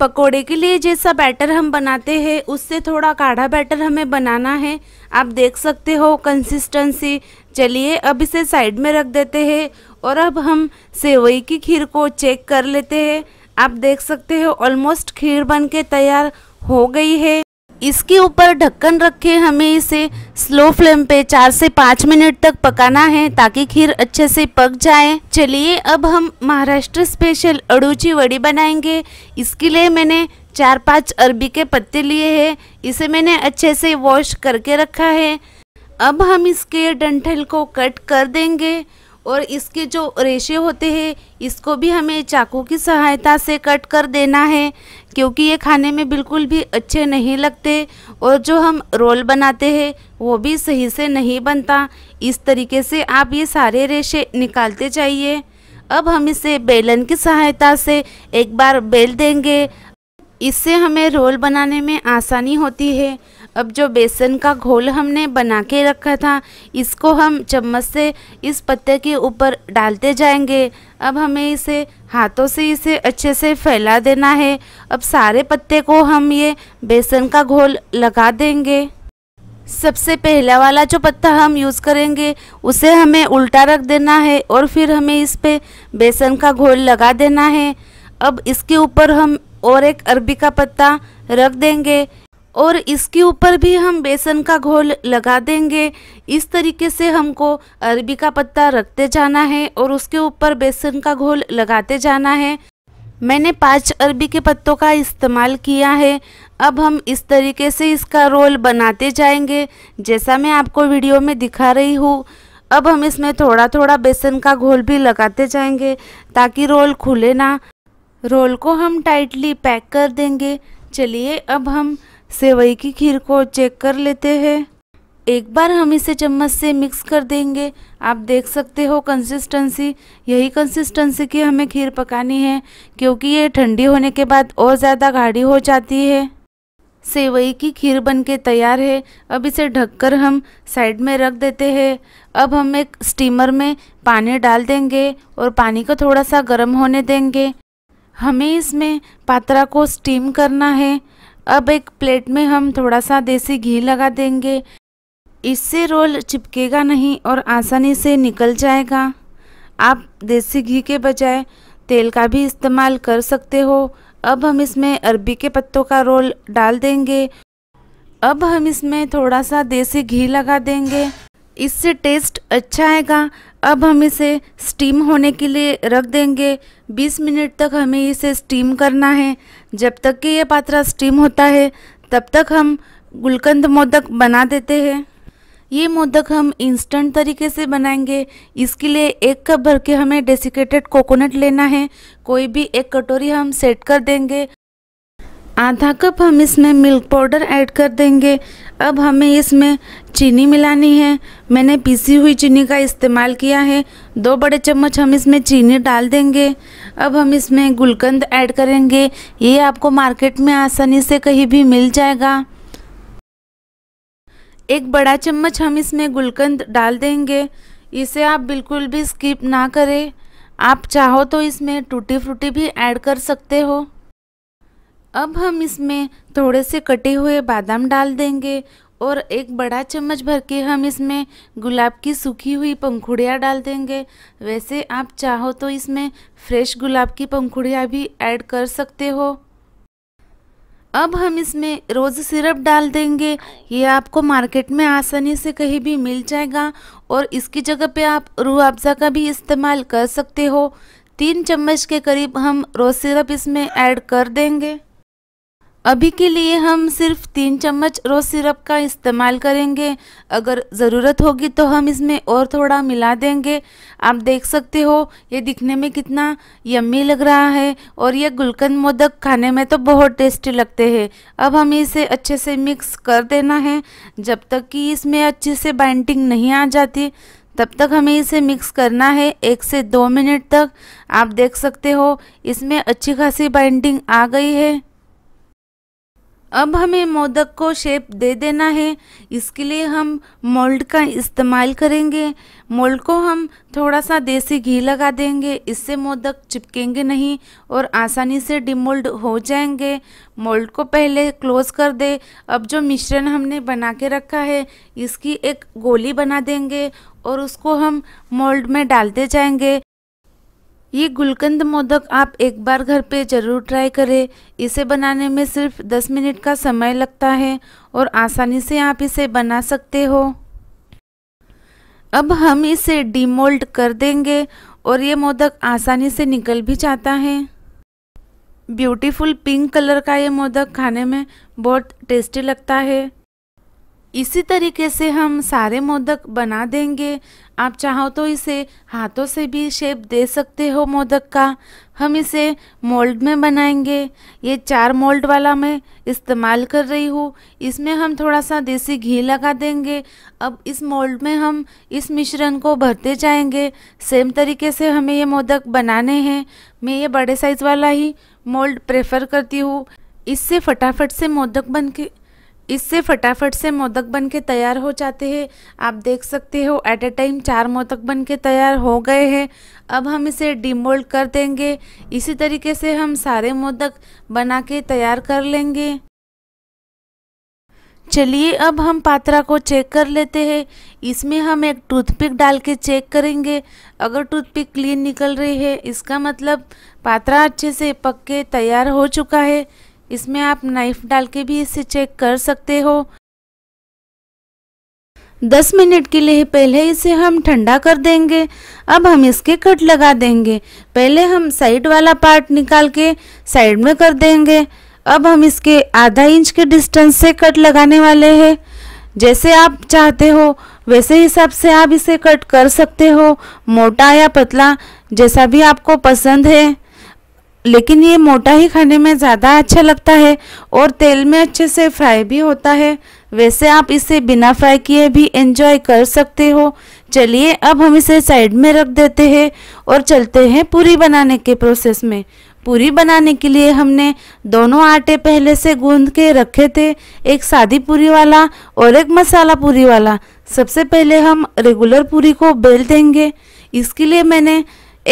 पकोड़े के लिए जैसा बैटर हम बनाते हैं उससे थोड़ा काढ़ा बैटर हमें बनाना है आप देख सकते हो कंसिस्टेंसी चलिए अब इसे साइड में रख देते हैं और अब हम सेवई की खीर को चेक कर लेते हैं आप देख सकते हो ऑलमोस्ट खीर बन के तैयार हो गई है इसके ऊपर ढक्कन रखे हमें इसे स्लो फ्लेम पे चार से पाँच मिनट तक पकाना है ताकि खीर अच्छे से पक जाए चलिए अब हम महाराष्ट्र स्पेशल अड़ूची वड़ी बनाएंगे इसके लिए मैंने चार पाँच अरबी के पत्ते लिए हैं इसे मैंने अच्छे से वॉश करके रखा है अब हम इसके डंठल को कट कर देंगे और इसके जो रेशे होते हैं इसको भी हमें चाकू की सहायता से कट कर देना है क्योंकि ये खाने में बिल्कुल भी अच्छे नहीं लगते और जो हम रोल बनाते हैं वो भी सही से नहीं बनता इस तरीके से आप ये सारे रेशे निकालते जाइए अब हम इसे बेलन की सहायता से एक बार बेल देंगे इससे हमें रोल बनाने में आसानी होती है अब जो बेसन का घोल हमने बना के रखा था इसको हम चम्मच से इस पत्ते के ऊपर डालते जाएंगे अब हमें इसे हाथों से इसे अच्छे से फैला देना है अब सारे पत्ते को हम ये बेसन का घोल लगा देंगे सबसे पहला वाला जो पत्ता हम यूज़ करेंगे उसे हमें उल्टा रख देना है और फिर हमें इस पर बेसन का घोल लगा देना है अब इसके ऊपर हम और एक अरबी का पत्ता रख देंगे और इसके ऊपर भी हम बेसन का घोल लगा देंगे इस तरीके से हमको अरबी का पत्ता रखते जाना है और उसके ऊपर बेसन का घोल लगाते जाना है मैंने पांच अरबी के पत्तों का इस्तेमाल किया है अब हम इस तरीके से इसका रोल बनाते जाएंगे जैसा मैं आपको वीडियो में दिखा रही हूँ अब हम इसमें थोड़ा थोड़ा बेसन का घोल भी लगाते जाएंगे ताकि रोल खुले ना रोल को हम टाइटली पैक कर देंगे चलिए अब हम सेवई की खीर को चेक कर लेते हैं एक बार हम इसे चम्मच से मिक्स कर देंगे आप देख सकते हो कंसिस्टेंसी यही कंसिस्टेंसी की हमें खीर पकानी है क्योंकि ये ठंडी होने के बाद और ज़्यादा गाढ़ी हो जाती है सेवई की खीर बनके तैयार है अब इसे ढककर हम साइड में रख देते हैं अब हम एक स्टीमर में पानी डाल देंगे और पानी को थोड़ा सा गर्म होने देंगे हमें इसमें पात्रा को स्टीम करना है अब एक प्लेट में हम थोड़ा सा देसी घी लगा देंगे इससे रोल चिपकेगा नहीं और आसानी से निकल जाएगा आप देसी घी के बजाय तेल का भी इस्तेमाल कर सकते हो अब हम इसमें अरबी के पत्तों का रोल डाल देंगे अब हम इसमें थोड़ा सा देसी घी लगा देंगे इससे टेस्ट अच्छा आएगा अब हम इसे स्टीम होने के लिए रख देंगे 20 मिनट तक हमें इसे स्टीम करना है जब तक कि यह पात्रा स्टीम होता है तब तक हम गुलकंद मोदक बना देते हैं ये मोदक हम इंस्टेंट तरीके से बनाएंगे इसके लिए एक कप भर के हमें डेसिकेटेड कोकोनट लेना है कोई भी एक कटोरी हम सेट कर देंगे आधा कप हम इसमें मिल्क पाउडर ऐड कर देंगे अब हमें इसमें चीनी मिलानी है मैंने पीसी हुई चीनी का इस्तेमाल किया है दो बड़े चम्मच हम इसमें चीनी डाल देंगे अब हम इसमें गुलकंद ऐड करेंगे ये आपको मार्केट में आसानी से कहीं भी मिल जाएगा एक बड़ा चम्मच हम इसमें गुलकंद डाल देंगे इसे आप बिल्कुल भी स्किप ना करें आप चाहो तो इसमें टूटी फ्रूटी भी ऐड कर सकते हो अब हम इसमें थोड़े से कटे हुए बादाम डाल देंगे और एक बड़ा चम्मच भर के हम इसमें गुलाब की सूखी हुई पंखुड़ियाँ डाल देंगे वैसे आप चाहो तो इसमें फ्रेश गुलाब की पंखुड़ियाँ भी ऐड कर सकते हो अब हम इसमें रोज़ सिरप डाल देंगे ये आपको मार्केट में आसानी से कहीं भी मिल जाएगा और इसकी जगह पे आप रू अफ़ज़ा का भी इस्तेमाल कर सकते हो तीन चम्मच के करीब हम रोज़ सिरप इसमें ऐड कर देंगे अभी के लिए हम सिर्फ तीन चम्मच रोज़ सिरप का इस्तेमाल करेंगे अगर ज़रूरत होगी तो हम इसमें और थोड़ा मिला देंगे आप देख सकते हो ये दिखने में कितना यम्मी लग रहा है और ये गुलकंद मोदक खाने में तो बहुत टेस्टी लगते हैं अब हमें इसे अच्छे से मिक्स कर देना है जब तक कि इसमें अच्छे से बाइंडिंग नहीं आ जाती तब तक हमें इसे मिक्स करना है एक से दो मिनट तक आप देख सकते हो इसमें अच्छी खासी बाइंडिंग आ गई है अब हमें मोदक को शेप दे देना है इसके लिए हम मोल्ड का इस्तेमाल करेंगे मोल्ड को हम थोड़ा सा देसी घी लगा देंगे इससे मोदक चिपकेंगे नहीं और आसानी से डिमोल्ड हो जाएंगे मोल्ड को पहले क्लोज कर दे अब जो मिश्रण हमने बना के रखा है इसकी एक गोली बना देंगे और उसको हम मोल्ड में डालते जाएंगे ये गुलकंद मोदक आप एक बार घर पे ज़रूर ट्राई करें इसे बनाने में सिर्फ 10 मिनट का समय लगता है और आसानी से आप इसे बना सकते हो अब हम इसे डीमोल्ड कर देंगे और ये मोदक आसानी से निकल भी जाता है ब्यूटीफुल पिंक कलर का ये मोदक खाने में बहुत टेस्टी लगता है इसी तरीके से हम सारे मोदक बना देंगे आप चाहो तो इसे हाथों से भी शेप दे सकते हो मोदक का हम इसे मोल्ड में बनाएंगे ये चार मोल्ड वाला मैं इस्तेमाल कर रही हूँ इसमें हम थोड़ा सा देसी घी लगा देंगे अब इस मोल्ड में हम इस मिश्रण को भरते जाएंगे सेम तरीके से हमें ये मोदक बनाने हैं मैं ये बड़े साइज़ वाला ही मोल्ड प्रेफर करती हूँ इससे फटाफट से मोदक बन के इससे फटाफट से मोदक बन के तैयार हो जाते हैं आप देख सकते हो एट ए टाइम चार मोदक बन के तैयार हो गए हैं अब हम इसे डिमोल्ड कर देंगे इसी तरीके से हम सारे मोदक बना के तैयार कर लेंगे चलिए अब हम पात्रा को चेक कर लेते हैं इसमें हम एक टूथपिक डाल के चेक करेंगे अगर टूथपिक क्लीन निकल रही है इसका मतलब पात्रा अच्छे से पक के तैयार हो चुका है इसमें आप नाइफ डाल के भी इसे चेक कर सकते हो 10 मिनट के लिए पहले इसे हम ठंडा कर देंगे अब हम इसके कट लगा देंगे पहले हम साइड वाला पार्ट निकाल के साइड में कर देंगे अब हम इसके आधा इंच के डिस्टेंस से कट लगाने वाले हैं जैसे आप चाहते हो वैसे हिसाब से आप इसे कट कर सकते हो मोटा या पतला जैसा भी आपको पसंद है लेकिन ये मोटा ही खाने में ज़्यादा अच्छा लगता है और तेल में अच्छे से फ्राई भी होता है वैसे आप इसे बिना फ्राई किए भी एंजॉय कर सकते हो चलिए अब हम इसे साइड में रख देते हैं और चलते हैं पूरी बनाने के प्रोसेस में पूरी बनाने के लिए हमने दोनों आटे पहले से गूंद के रखे थे एक सादी पूरी वाला और एक मसाला पूरी वाला सबसे पहले हम रेगुलर पूरी को बेल देंगे इसके लिए मैंने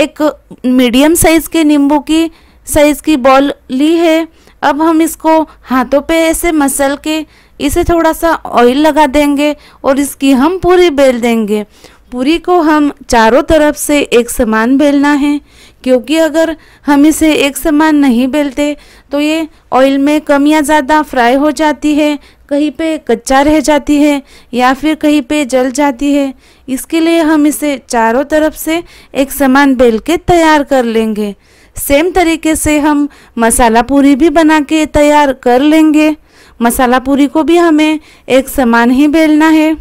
एक मीडियम साइज़ के नींबू की साइज़ की बॉल ली है अब हम इसको हाथों पे ऐसे मसल के इसे थोड़ा सा ऑयल लगा देंगे और इसकी हम पूरी बेल देंगे पूरी को हम चारों तरफ से एक समान बेलना है क्योंकि अगर हम इसे एक समान नहीं बेलते तो ये ऑयल में कम या ज़्यादा फ्राई हो जाती है कहीं पे कच्चा रह जाती है या फिर कहीं पे जल जाती है इसके लिए हम इसे चारों तरफ से एक समान बेल के तैयार कर लेंगे सेम तरीके से हम मसाला पूरी भी बना के तैयार कर लेंगे मसाला पूरी को भी हमें एक समान ही बेलना है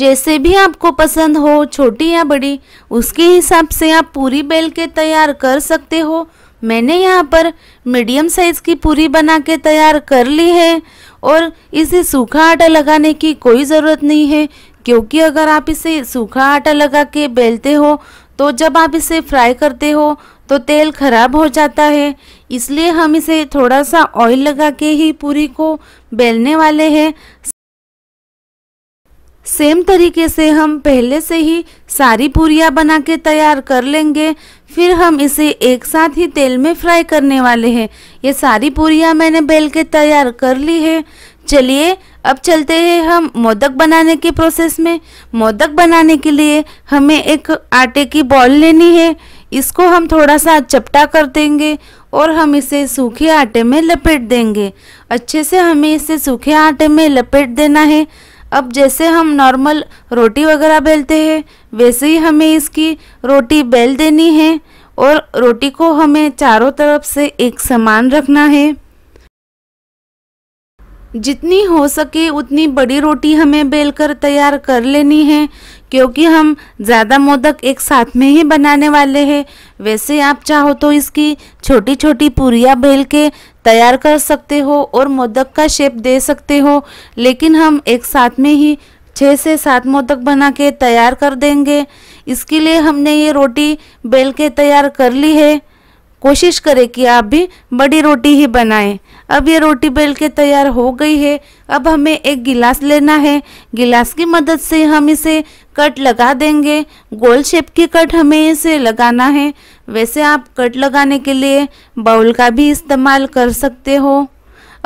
जैसे भी आपको पसंद हो छोटी या बड़ी उसके हिसाब से आप पूरी बेल के तैयार कर सकते हो मैंने यहाँ पर मीडियम साइज़ की पूरी बना के तैयार कर ली है और इसे सूखा आटा लगाने की कोई ज़रूरत नहीं है क्योंकि अगर आप इसे सूखा आटा लगा के बेलते हो तो जब आप इसे फ्राई करते हो तो तेल खराब हो जाता है इसलिए हम इसे थोड़ा सा ऑयल लगा के ही पूरी को बेलने वाले हैं सेम तरीके से हम पहले से ही सारी पूरियाँ बना के तैयार कर लेंगे फिर हम इसे एक साथ ही तेल में फ्राई करने वाले हैं ये सारी पूरियाँ मैंने बेल के तैयार कर ली है चलिए अब चलते हैं हम मोदक बनाने के प्रोसेस में मोदक बनाने के लिए हमें एक आटे की बॉल लेनी है इसको हम थोड़ा सा चपटा कर देंगे और हम इसे सूखे आटे में लपेट देंगे अच्छे से हमें इसे सूखे आटे में लपेट देना है अब जैसे हम नॉर्मल रोटी वगैरह बेलते हैं वैसे ही हमें इसकी रोटी बेल देनी है और रोटी को हमें चारों तरफ से एक समान रखना है जितनी हो सके उतनी बड़ी रोटी हमें बेलकर तैयार कर लेनी है क्योंकि हम ज़्यादा मोदक एक साथ में ही बनाने वाले हैं वैसे आप चाहो तो इसकी छोटी छोटी पूरियाँ बेल के तैयार कर सकते हो और मोदक का शेप दे सकते हो लेकिन हम एक साथ में ही छः से सात मोदक बना के तैयार कर देंगे इसके लिए हमने ये रोटी बेल के तैयार कर ली है कोशिश करें कि आप भी बड़ी रोटी ही बनाएं अब ये रोटी बेल के तैयार हो गई है अब हमें एक गिलास लेना है गिलास की मदद से हम इसे कट लगा देंगे गोल शेप की कट हमें इसे लगाना है वैसे आप कट लगाने के लिए बाउल का भी इस्तेमाल कर सकते हो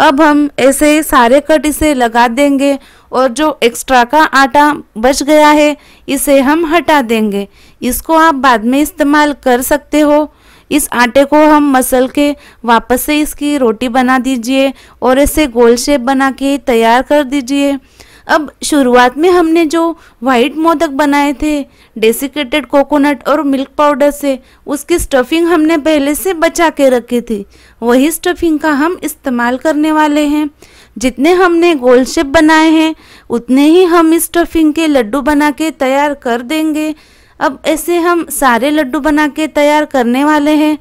अब हम ऐसे सारे कट इसे लगा देंगे और जो एक्स्ट्रा का आटा बच गया है इसे हम हटा देंगे इसको आप बाद में इस्तेमाल कर सकते हो इस आटे को हम मसल के वापस से इसकी रोटी बना दीजिए और ऐसे गोल शेप बना के तैयार कर दीजिए अब शुरुआत में हमने जो वाइट मोदक बनाए थे डेसिकेटेड कोकोनट और मिल्क पाउडर से उसकी स्टफिंग हमने पहले से बचा के रखी थी वही स्टफिंग का हम इस्तेमाल करने वाले हैं जितने हमने गोल शेप बनाए हैं उतने ही हम इस स्टफिंग के लड्डू बना के तैयार कर देंगे अब ऐसे हम सारे लड्डू बना के तैयार करने वाले हैं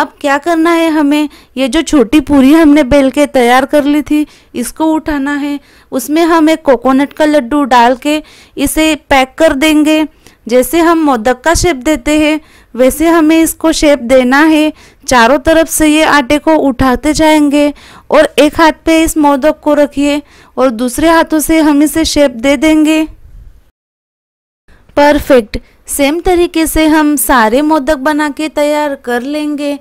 अब क्या करना है हमें ये जो छोटी पूरी हमने बेल के तैयार कर ली थी इसको उठाना है उसमें हम एक कोकोनट का लड्डू डाल के इसे पैक कर देंगे जैसे हम मोदक का शेप देते हैं वैसे हमें इसको शेप देना है चारों तरफ से ये आटे को उठाते जाएंगे और एक हाथ पे इस मोदक को रखिए और दूसरे हाथों से हम इसे शेप दे देंगे परफेक्ट सेम तरीके से हम सारे मोदक बना के तैयार कर लेंगे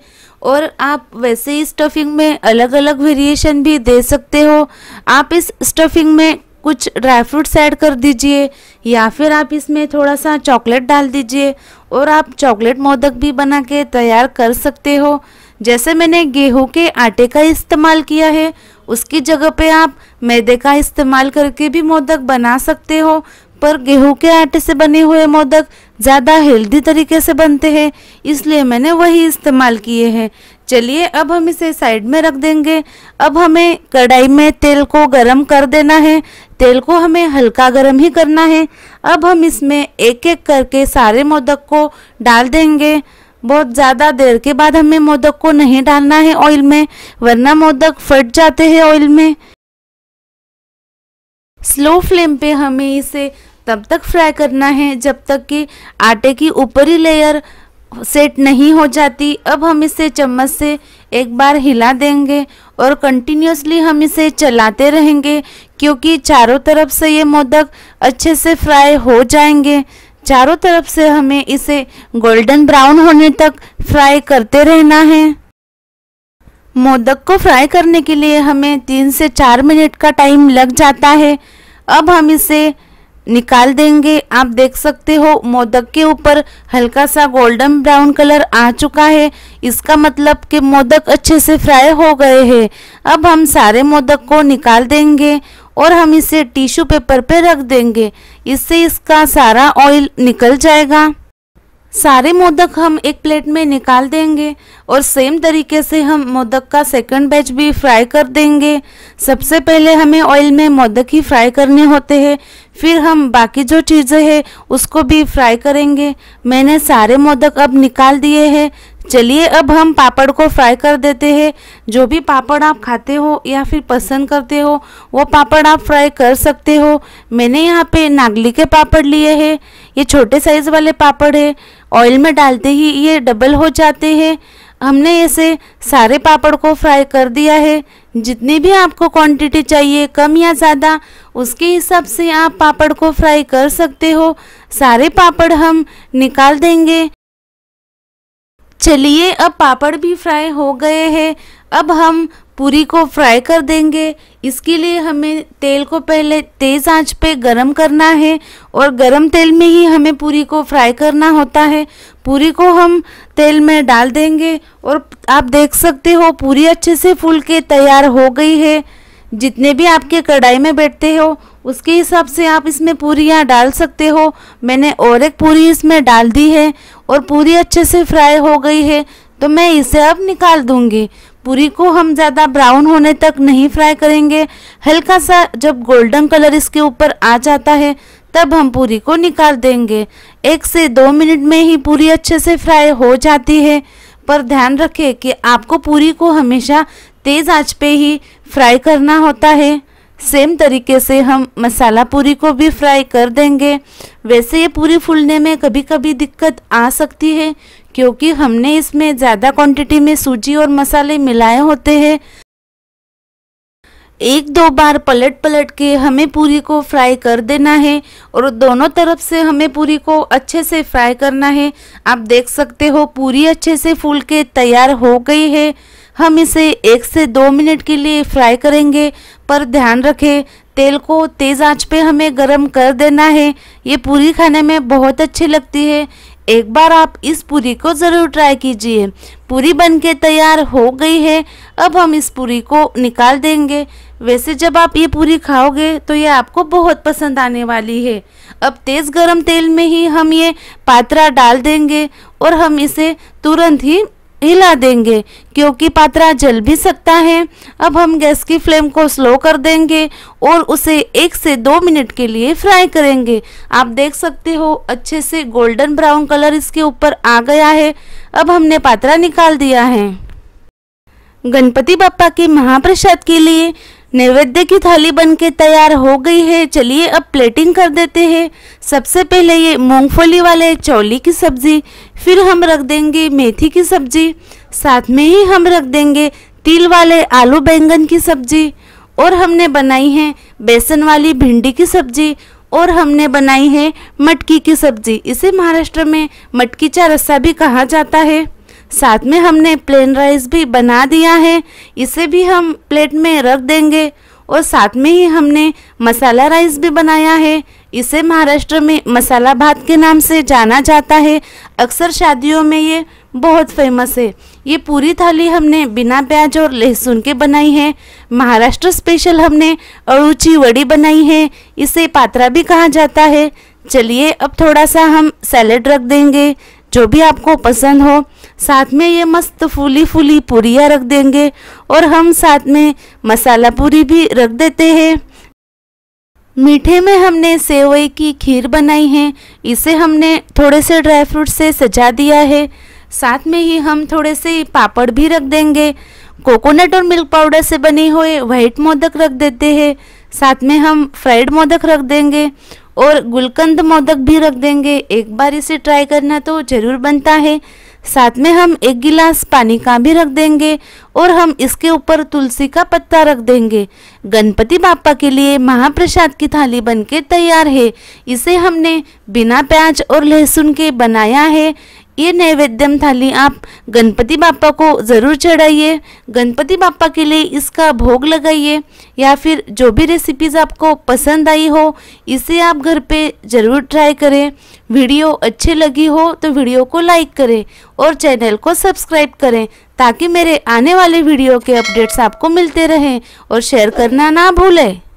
और आप वैसे ही स्टफिंग में अलग अलग वेरिएशन भी दे सकते हो आप इस स्टफिंग में कुछ ड्राई फ्रूट्स ऐड कर दीजिए या फिर आप इसमें थोड़ा सा चॉकलेट डाल दीजिए और आप चॉकलेट मोदक भी बना के तैयार कर सकते हो जैसे मैंने गेहूं के आटे का इस्तेमाल किया है उसकी जगह पे आप मैदे का इस्तेमाल करके भी मोदक बना सकते हो पर गेहूं के आटे से बने हुए मोदक ज़्यादा हेल्दी तरीके से बनते हैं इसलिए मैंने वही इस्तेमाल किए हैं चलिए अब हम इसे साइड में रख देंगे अब हमें कढ़ाई में तेल को गरम कर देना है तेल को हमें हल्का गरम ही करना है अब हम इसमें एक एक करके सारे मोदक को डाल देंगे बहुत ज़्यादा देर के बाद हमें मोदक को नहीं डालना है ऑयल में वरना मोदक फट जाते हैं ऑयल में स्लो फ्लेम पे हमें इसे तब तक फ्राई करना है जब तक कि आटे की ऊपरी लेयर सेट नहीं हो जाती अब हम इसे चम्मच से एक बार हिला देंगे और कंटिन्यूसली हम इसे चलाते रहेंगे क्योंकि चारों तरफ से ये मोदक अच्छे से फ्राई हो जाएंगे चारों तरफ से हमें इसे गोल्डन ब्राउन होने तक फ्राई करते रहना है मोदक को फ्राई करने के लिए हमें तीन से चार मिनट का टाइम लग जाता है अब हम इसे निकाल देंगे आप देख सकते हो मोदक के ऊपर हल्का सा गोल्डन ब्राउन कलर आ चुका है इसका मतलब कि मोदक अच्छे से फ्राई हो गए हैं अब हम सारे मोदक को निकाल देंगे और हम इसे टिश्यू पेपर पे रख देंगे इससे इसका सारा ऑयल निकल जाएगा सारे मोदक हम एक प्लेट में निकाल देंगे और सेम तरीके से हम मोदक का सेकंड बैच भी फ्राई कर देंगे सबसे पहले हमें ऑयल में मोदक ही फ्राई करने होते हैं फिर हम बाकी जो चीज़ें हैं उसको भी फ्राई करेंगे मैंने सारे मोदक अब निकाल दिए हैं चलिए अब हम पापड़ को फ्राई कर देते हैं जो भी पापड़ आप खाते हो या फिर पसंद करते हो वो पापड़ आप फ्राई कर सकते हो मैंने यहाँ पे नागली के पापड़ लिए हैं ये छोटे साइज़ वाले पापड़ है ऑयल में डालते ही ये डबल हो जाते हैं हमने इसे सारे पापड़ को फ्राई कर दिया है जितनी भी आपको क्वांटिटी चाहिए कम या ज़्यादा उसके हिसाब से आप पापड़ को फ्राई कर सकते हो सारे पापड़ हम निकाल देंगे चलिए अब पापड़ भी फ्राई हो गए हैं अब हम पूरी को फ्राई कर देंगे इसके लिए हमें तेल को पहले तेज़ आंच पे गरम करना है और गरम तेल में ही हमें पूरी को फ्राई करना होता है पूरी को हम तेल में डाल देंगे और आप देख सकते हो पूरी अच्छे से फूल के तैयार हो गई है जितने भी आपके कढ़ाई में बैठते हो उसके हिसाब से आप इसमें पूरियाँ डाल सकते हो मैंने और एक पूरी इसमें डाल दी है और पूरी अच्छे से फ्राई हो गई है तो मैं इसे अब निकाल दूंगी पूरी को हम ज़्यादा ब्राउन होने तक नहीं फ्राई करेंगे हल्का सा जब गोल्डन कलर इसके ऊपर आ जाता है तब हम पूरी को निकाल देंगे एक से दो मिनट में ही पूरी अच्छे से फ्राई हो जाती है पर ध्यान रखें कि आपको पूरी को हमेशा तेज़ आंच पे ही फ्राई करना होता है सेम तरीके से हम मसाला पूरी को भी फ्राई कर देंगे वैसे ये पूरी फूलने में कभी कभी दिक्कत आ सकती है क्योंकि हमने इसमें ज़्यादा क्वांटिटी में सूजी और मसाले मिलाए होते हैं एक दो बार पलट पलट के हमें पूरी को फ्राई कर देना है और दोनों तरफ से हमें पूरी को अच्छे से फ्राई करना है आप देख सकते हो पूरी अच्छे से फूल के तैयार हो गई है हम इसे एक से दो मिनट के लिए फ्राई करेंगे पर ध्यान रखें तेल को तेज़ आंच पे हमें गरम कर देना है ये पूरी खाने में बहुत अच्छी लगती है एक बार आप इस पूरी को ज़रूर ट्राई कीजिए पूरी बनके तैयार हो गई है अब हम इस पूरी को निकाल देंगे वैसे जब आप ये पूरी खाओगे तो ये आपको बहुत पसंद आने वाली है अब तेज़ गरम तेल में ही हम ये पात्रा डाल देंगे और हम इसे तुरंत ही हिला देंगे क्योंकि पात्रा जल भी सकता है अब हम गैस की फ्लेम को स्लो कर देंगे और उसे एक से दो मिनट के लिए फ्राई करेंगे आप देख सकते हो अच्छे से गोल्डन ब्राउन कलर इसके ऊपर आ गया है अब हमने पात्रा निकाल दिया है गणपति बापा के महाप्रसाद के लिए नैवेद्य की थाली बन के तैयार हो गई है चलिए अब प्लेटिंग कर देते हैं सबसे पहले ये मूंगफली वाले चौली की सब्जी फिर हम रख देंगे मेथी की सब्जी साथ में ही हम रख देंगे तिल वाले आलू बैंगन की सब्जी और हमने बनाई है बेसन वाली भिंडी की सब्जी और हमने बनाई है मटकी की सब्जी इसे महाराष्ट्र में मटकी चा रस्सा भी कहा जाता है साथ में हमने प्लेन राइस भी बना दिया है इसे भी हम प्लेट में रख देंगे और साथ में ही हमने मसाला राइस भी बनाया है इसे महाराष्ट्र में मसाला भात के नाम से जाना जाता है अक्सर शादियों में ये बहुत फेमस है ये पूरी थाली हमने बिना प्याज और लहसुन के बनाई है महाराष्ट्र स्पेशल हमने अड़ूची वड़ी बनाई है इसे पात्रा भी कहा जाता है चलिए अब थोड़ा सा हम सैलेड रख देंगे जो भी आपको पसंद हो साथ में ये मस्त फूली फूली पूरियाँ रख देंगे और हम साथ में मसाला पूरी भी रख देते हैं मीठे में हमने सेवई की खीर बनाई है इसे हमने थोड़े से ड्राई फ्रूट से सजा दिया है साथ में ही हम थोड़े से पापड़ भी रख देंगे कोकोनट और मिल्क पाउडर से बने हुए व्हाइट मोदक रख देते हैं साथ में हम फ्राइड मोदक रख देंगे और गुलकंद मोदक भी रख देंगे एक बार इसे ट्राई करना तो ज़रूर बनता है साथ में हम एक गिलास पानी का भी रख देंगे और हम इसके ऊपर तुलसी का पत्ता रख देंगे गणपति बापा के लिए महाप्रसाद की थाली बनके तैयार है इसे हमने बिना प्याज और लहसुन के बनाया है ये नैवेद्यम थाली आप गणपति बापा को ज़रूर चढ़ाइए गणपति बापा के लिए इसका भोग लगाइए या फिर जो भी रेसिपीज़ आपको पसंद आई हो इसे आप घर पे ज़रूर ट्राई करें वीडियो अच्छी लगी हो तो वीडियो को लाइक करें और चैनल को सब्सक्राइब करें ताकि मेरे आने वाले वीडियो के अपडेट्स आपको मिलते रहें और शेयर करना ना भूलें